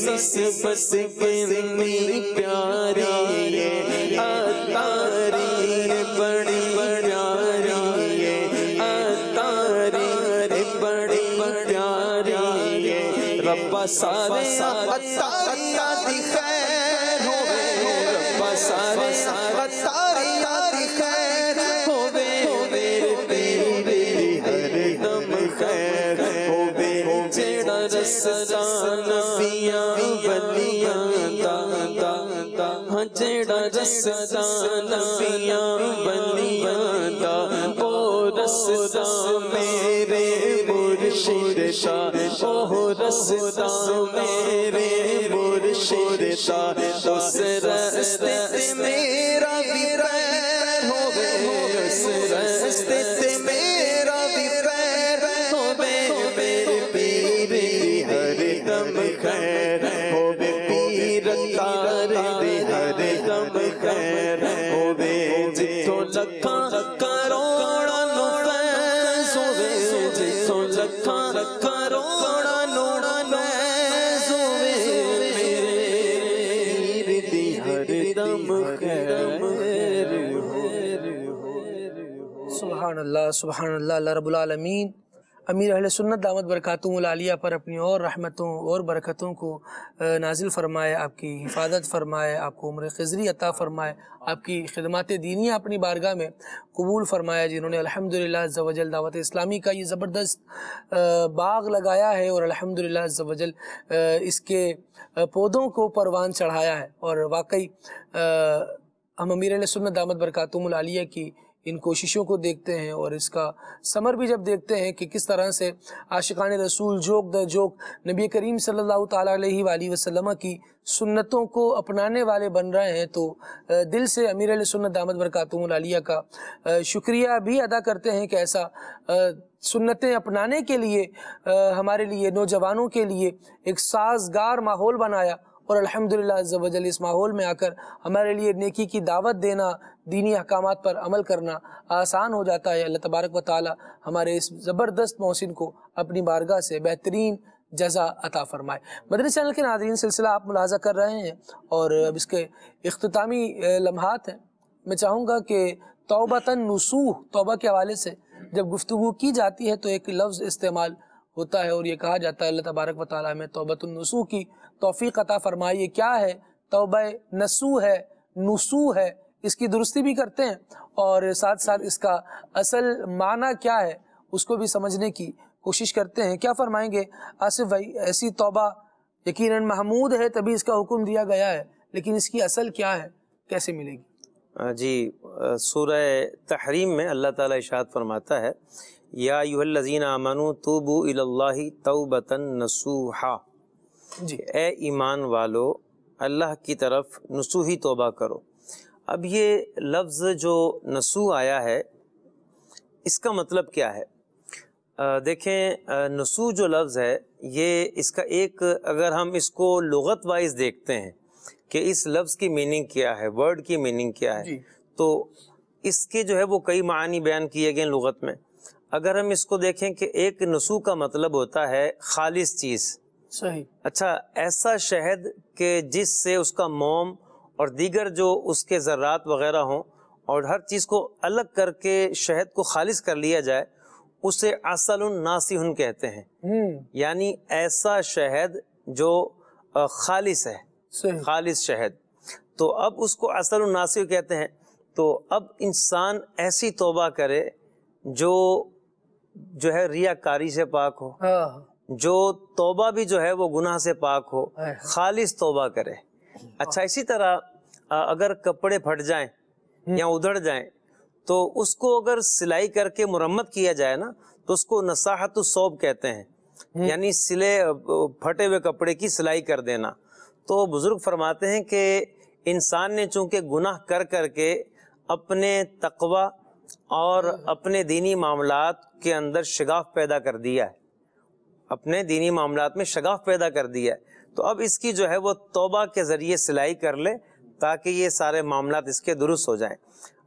बस बस कितनी प्यारी अतारी बड़ी प्यारी है अतारी बड़ी प्यारी रब्बा सारे सारे जहिड़ा रस्ता नबियां बलियां दा ओ रस्ता मेरे मुर्शिद दा ओ रस्ता मेरे मुर्शिद दा उस रस्ते मेरा भी पैर होवे उस रस्ते मेरा दम खैर अल्लाह सुबहान अल्लाह रब्बुल अमीर अहले सुन्नत दामद बरक़ातुमालिया पर अपनी और रहमतों और बरकतों को नाजिल फरमाए आपकी हिफाजत फरमाए आपको उम्र खजरी अता फरमाए आपकी खिदमत दीनिया अपनी बारगाह में कबूल फरमाया जिन्होंने अलहमदिल्ला जवजल दावत इस्लामी का ये ज़बरदस्त बाग लगाया है और अलहमदिल्ला जवजल इसके पौधों को परवान चढ़ाया है और वाकई हम अमीर सुन्नत दामद बरक़ातुमालिया की इन कोशिशों को देखते हैं और इसका समर भी जब देखते हैं कि किस तरह से आशिकान रसूल जोक द जोक नबी करीम सल्लल्लाहु अलैहि वसल्लम की सुन्नतों को अपनाने वाले बन रहे हैं तो दिल से अमीर सुन्नत दामद बरकातुमलिया का शुक्रिया भी अदा करते हैं कि ऐसा सुन्नतें अपनाने के लिए हमारे लिए नौजवानों के लिए एक साजगार माहौल बनाया और अल्हम्दुलिल्लाह इस माहौल में आकर हमारे लिए नेकी की दावत देना दीनी अहकाम पर अमल करना आसान हो जाता है अल्लाह तबारक व ताली हमारे इस ज़बरदस्त मोहसिन को अपनी बारगाह से बेहतरीन जजा अता फ़रमाए मदरी चैनल के नादरीन सिलसिला आप मुलाजा कर रहे हैं और अब इसके अख्तामी लम्हात हैं मैं चाहूँगा कि तोबता नसूह तोबा के हवाले से जब गुफ्तु की जाती है तो एक लफ्ज़ इस्तेमाल होता है और ये कहा जाता है अल्लाह तबारक व ताली में तोबतनसूह की तोफ़ी अता फ़रमाए ये क्या है तोब नसू है नसू है इसकी दुरुस्ती भी करते हैं और साथ साथ इसका असल माना क्या है उसको भी समझने की कोशिश करते हैं क्या फरमाएंगे आसिफ भाई ऐसी तोबा यकीन महमूद है तभी इसका हुक्म दिया गया है लेकिन इसकी असल क्या है कैसे मिलेगी जी सूरह तहरीम में अल्लाह ताला इशाद फरमाता है या यूहलजीन आमनु तोबू इल्लाही तौबतन नसूहा जी ए ईमान वालो अल्लाह की तरफ नसूही तोबा करो अब ये लफ्ज़ जो नसू आया है इसका मतलब क्या है आ, देखें नसू जो लफ्ज़ है ये इसका एक अगर हम इसको लगत वाइज देखते हैं कि इस लफ्ज़ की मीनिंग क्या है वर्ड की मीनिंग क्या है तो इसके जो है वो कई मानी बयान किए गए लगत में अगर हम इसको देखें कि एक नसू का मतलब होता है खालिस चीज़ सही अच्छा ऐसा शहद के जिससे उसका मोम और दीगर जो उसके ज़रात वगैरह हों और हर चीज़ को अलग करके शहद को खालिश कर लिया जाए उसे असल नासिहन कहते हैं हम्म। यानी ऐसा शहद जो खालिस है खालिस शहद तो अब उसको असल नासी कहते हैं तो अब इंसान ऐसी तोबा करे जो जो है रियाकारी से पाक हो हाँ। जो तोबा भी जो है वो गुनाह से पाक हो हाँ। खालिस तोबा करे अच्छा इसी तरह अगर कपड़े फट जाएं हम्म। या उधड़ जाएं तो उसको अगर सिलाई करके मुरम्मत किया जाए ना तो उसको नसाहत सौब कहते हैं हम्म। यानी सिले फटे हुए कपड़े की सिलाई कर देना तो बुजुर्ग फरमाते हैं कि इंसान ने चूंकि गुनाह कर करके अपने तकवा और अपने दीनी मामला के अंदर शगाफ पैदा कर दिया है अपने दीनी मामला में शगाफ पैदा कर दिया है तो अब इसकी जो है वो तोबा के ज़रिए सिलाई कर ले ताकि ये सारे मामला इसके दुरुस्त हो जाएं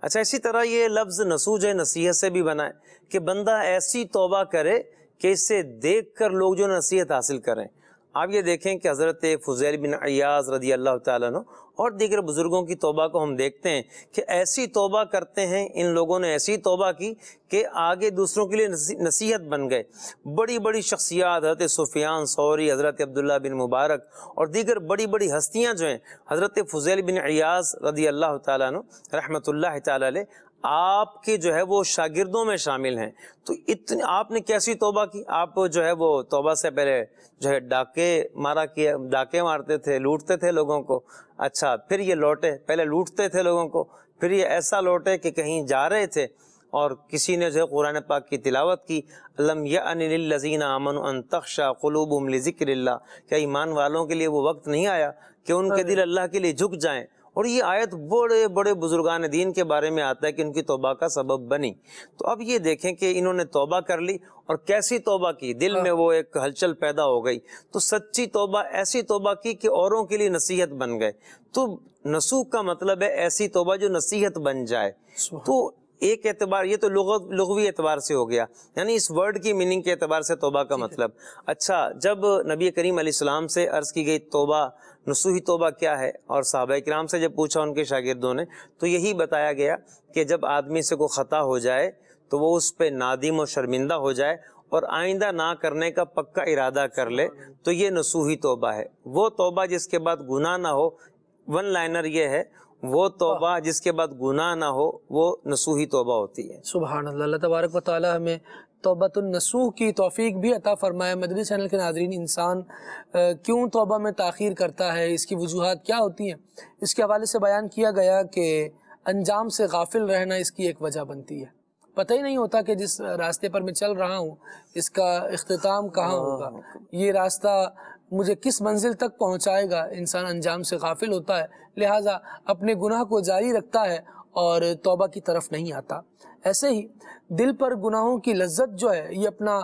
अच्छा इसी तरह ये लफ्ज़ नसूज है नसीहत से भी बनाए कि बंदा ऐसी तोबा करे कि इसे देख कर लोग जो नसीहत हासिल करें आप ये देखें कि हज़रत फजैल बिन अयाज़ रदी अल्लाह तु और दीगर बुज़ुर्गों की तोबा को हम देखते हैं कि ऐसी तोबा करते हैं इन लोगों ने ऐसी तोबा की कि आगे दूसरों के लिए नसीहत बन गए बड़ी बड़ी शख्सियात हज़रत सुफियान सौरी हज़रत अब्दुल्ला बिन मुबारक और दीगर बड़ी बड़ी हस्तियाँ जो हैं हज़रत फजैल बिन अयाज़ रदी अल्लाह तहमत आपके जो है वो शागिर्दों में शामिल हैं तो इतने आपने कैसी तोबा की आप जो है वो तोबा से पहले जो है डाके मारा किया डाके मारते थे लूटते थे लोगों को अच्छा फिर ये लौटे पहले लूटते थे लोगों को फिर ये ऐसा लौटे कि कहीं जा रहे थे और किसी ने जो है कुरान पाक की तिलावत की अलम यजीन अमन अन तख्शा क़लूब उम क्या ईमान वालों के लिए वो वक्त नहीं आया कि उनके दिल अल्लाह के लिए झुक जाएँ और ये आयत बड़े बड़े बुजुर्गान दीन के बारे में आता है कि उनकी तोबा का सबब बनी तो अब ये देखें कि इन्होंने तोबा कर ली और कैसी तोबा की दिल हाँ। में वो एक हलचल पैदा हो गई तो सच्ची तोबा ऐसी तोबा की कि औरों के लिए नसीहत बन गए तो नसूख का मतलब है ऐसी तोबा जो नसीहत बन जाए तो एक एतबार ये तो लघवी एतबार से हो गया यानी इस वर्ड की मीनिंग के एतबार से तोबा का मतलब अच्छा जब नबी करीम अलैहिस्सलाम से अर्ज़ की गई तोबा नसूही तोबा क्या है और साहब कराम से जब पूछा उनके शागिर्दों ने तो यही बताया गया कि जब आदमी से कोई ख़ता हो जाए तो वो उस पर नादिम और शर्मिंदा हो जाए और आइंदा ना करने का पक्का इरादा कर ले तो ये नसूही तोबा है वो तोबा जिसके बाद गुनाह ना हो वन लाइनर ये है वो तोबा जिसके बाद गुनाह ना हो वो नसूही तोबा होती है सुबह तबारक वाली हमें तोबतुलनसूह की तोफ़ी भी अता फ़रमाए मदनी चैनल के नाजरन इंसान क्यों तोबा में तखिर करता है इसकी वजूहत क्या होती हैं इसके हवाले से बयान किया गया कि अंजाम से गाफिल रहना इसकी एक वजह बनती है पता ही नहीं होता कि जिस रास्ते पर मैं चल रहा हूँ इसका अख्ताम कहाँ होगा ये रास्ता मुझे किस मंजिल तक पहुंचाएगा इंसान अंजाम से गाफिल होता है लिहाजा अपने गुनाह को जारी रखता है और तौबा की तरफ नहीं आता ऐसे ही दिल पर गुनाहों की लज्जत जो है ये अपना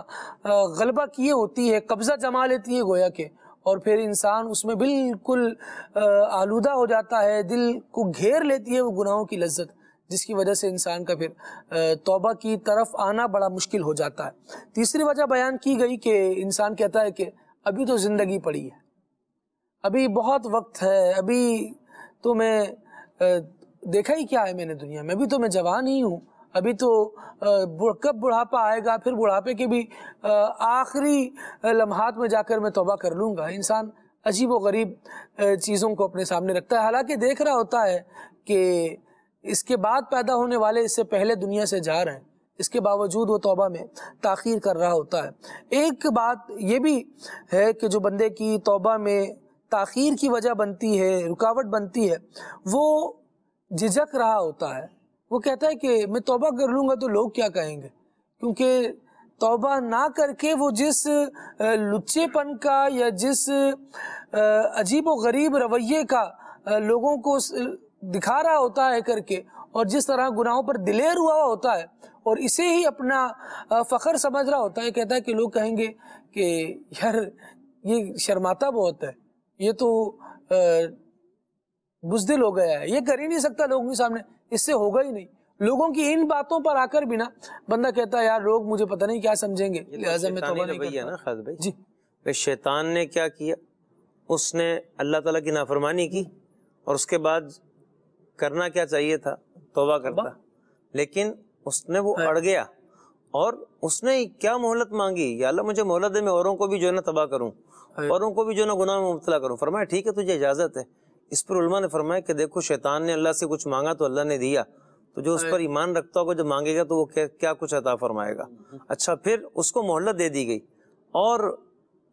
गलबा किए होती है कब्ज़ा जमा लेती है गोया के और फिर इंसान उसमें बिल्कुल आलूदा हो जाता है दिल को घेर लेती है वो गुनाहों की लज्जत जिसकी वजह से इंसान का फिर तौबा की तरफ आना बड़ा मुश्किल हो जाता है तीसरी वजह बयान की गई कि इंसान कहता है कि अभी तो ज़िंदगी पड़ी है अभी बहुत वक्त है अभी तो मैं देखा ही क्या है मैंने दुनिया में अभी तो मैं जवान ही हूँ अभी तो कब बुढ़ापा आएगा फिर बुढ़ापे के भी आखिरी लम्हात में जाकर मैं तोबा कर लूँगा इंसान अजीब व गरीब चीज़ों को अपने सामने रखता है हालांकि देख रहा होता है कि इसके बाद पैदा होने वाले इससे पहले दुनिया से जा रहे हैं इसके बावजूद वो तोबा में ताखीर कर रहा होता है एक बात ये भी है कि जो बंदे की तोबा में ताखीर की वजह बनती है रुकावट बनती है वो झिझक रहा होता है वो कहता है कि मैं तोबा कर लूँगा तो लोग क्या कहेंगे क्योंकि तोबा ना करके वो जिस लुच्चेपन का या जिस अजीब व गरीब रवैये का लोगों को दिखा रहा होता है करके और जिस तरह गुनाहों पर दिलेर हुआ होता है और इसे ही अपना फ़ख्र समझ रहा होता है कहता है कि लोग कहेंगे कि यार ये शर्माता बहुत है ये तो बुजदिल हो गया है ये कर ही नहीं सकता लोगों के सामने इससे होगा ही नहीं लोगों की इन बातों पर आकर भी ना बंदा कहता है यार लोग मुझे पता नहीं क्या समझेंगे लिहाजा में तो नहीं करता। ना भाई जी शैतान ने क्या किया उसने अल्लाह ताला की नाफरमानी की और उसके बाद करना क्या चाहिए था तोबा करता लेकिन उसने वो हाँ। अड़ गया और उसने क्या मोहलत मांगी या अल्लाह मुझे मोहलत दे मैं औरों को भी जो है ना तबाह करूँ हाँ। औरों को भी जो ना गुनाह में मुबतला करूँ फरमाया ठीक है तुझे इजाज़त है इस पर उलमा ने फरमाया कि देखो शैतान ने अल्लाह से कुछ मांगा तो अल्लाह ने दिया तो जो उस हाँ। पर ईमान रखता होगा जब मांगेगा तो वो क्या क्या कुछ अता फरमाएगा अच्छा फिर उसको मोहलत दे दी गई और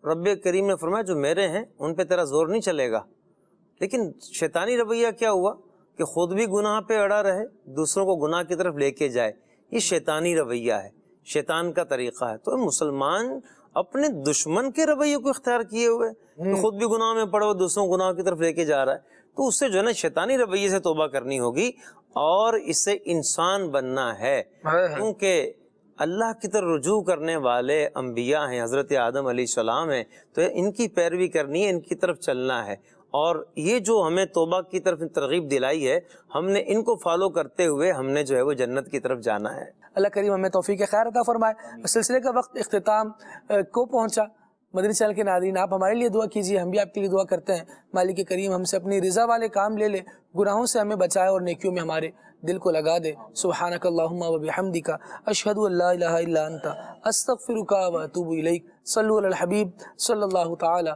रब करीम ने फरमाया जो मेरे हैं उन पर तेरा जोर नहीं चलेगा लेकिन शैतानी रवैया क्या हुआ कि खुद भी गुनाह पे अड़ा रहे दूसरों को गुनाह की तरफ लेके जाए ये शैतानी रवैया है शैतान का तरीक़ा है तो मुसलमान अपने दुश्मन के रवैये को इख्तियार किए हुए कि हम्म। खुद भी गुनाह में पड़ो दूसरों को गुनाह की तरफ लेके जा रहा है तो उससे जो है ना शैतानी रवैये से तोबा करनी होगी और इससे इंसान बनना है हाँ, हाँ। क्योंकि अल्लाह की तरफ रुजू करने वाले अम्बिया हैं हज़रत आदम अली सलाम हैं तो इनकी पैरवी करनी है इनकी तरफ चलना है और ये जो हमें तोबा की तरफ तरगीब दिलाई है हमने इनको फॉलो करते हुए हमने जो है वो जन्नत की तरफ जाना है अल्लाह करीम हमें तोफ़ी के खैर अता फरमाए सिलसिले का वक्त अख्ताम को पहुँचा मदरी चैनल के नादरीन आप हमारे लिए दुआ कीजिए हम भी आपके लिए दुआ करते हैं मालिक करीम हमसे अपनी रज़ा वाले काम ले ले गुनाहों से हमें बचाए और नेकियों में हमारे दिल को लगा दे सुबहानक वबहमदी का अशहद अस्तफ़िर का वतूब हबीब सल्ला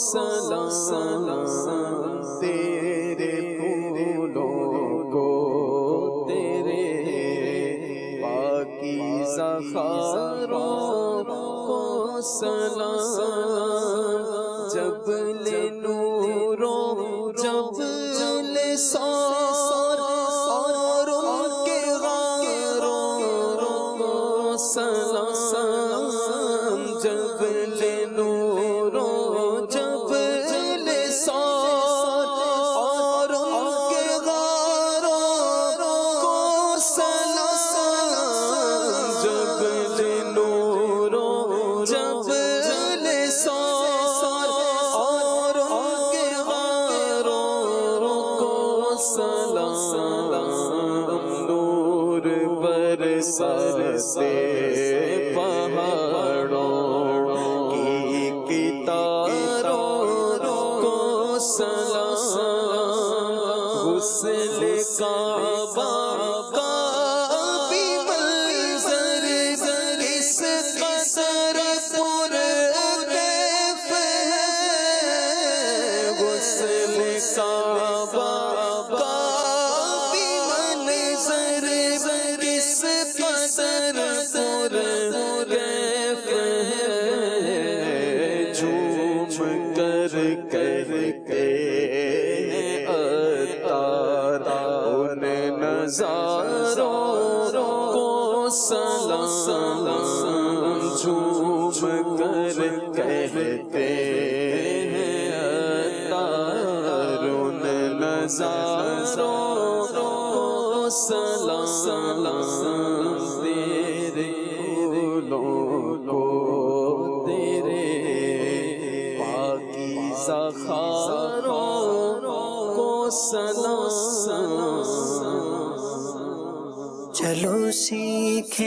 सलाम तेरे फूलों को तेरे बाकी सखारों को सलाम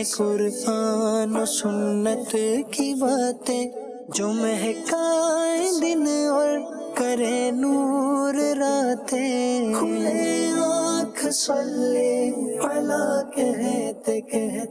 कुरान सुन्नत की बातें जो महकाए दिन और करे नूर रातें खुले आँख सल्ले अला कहते कहते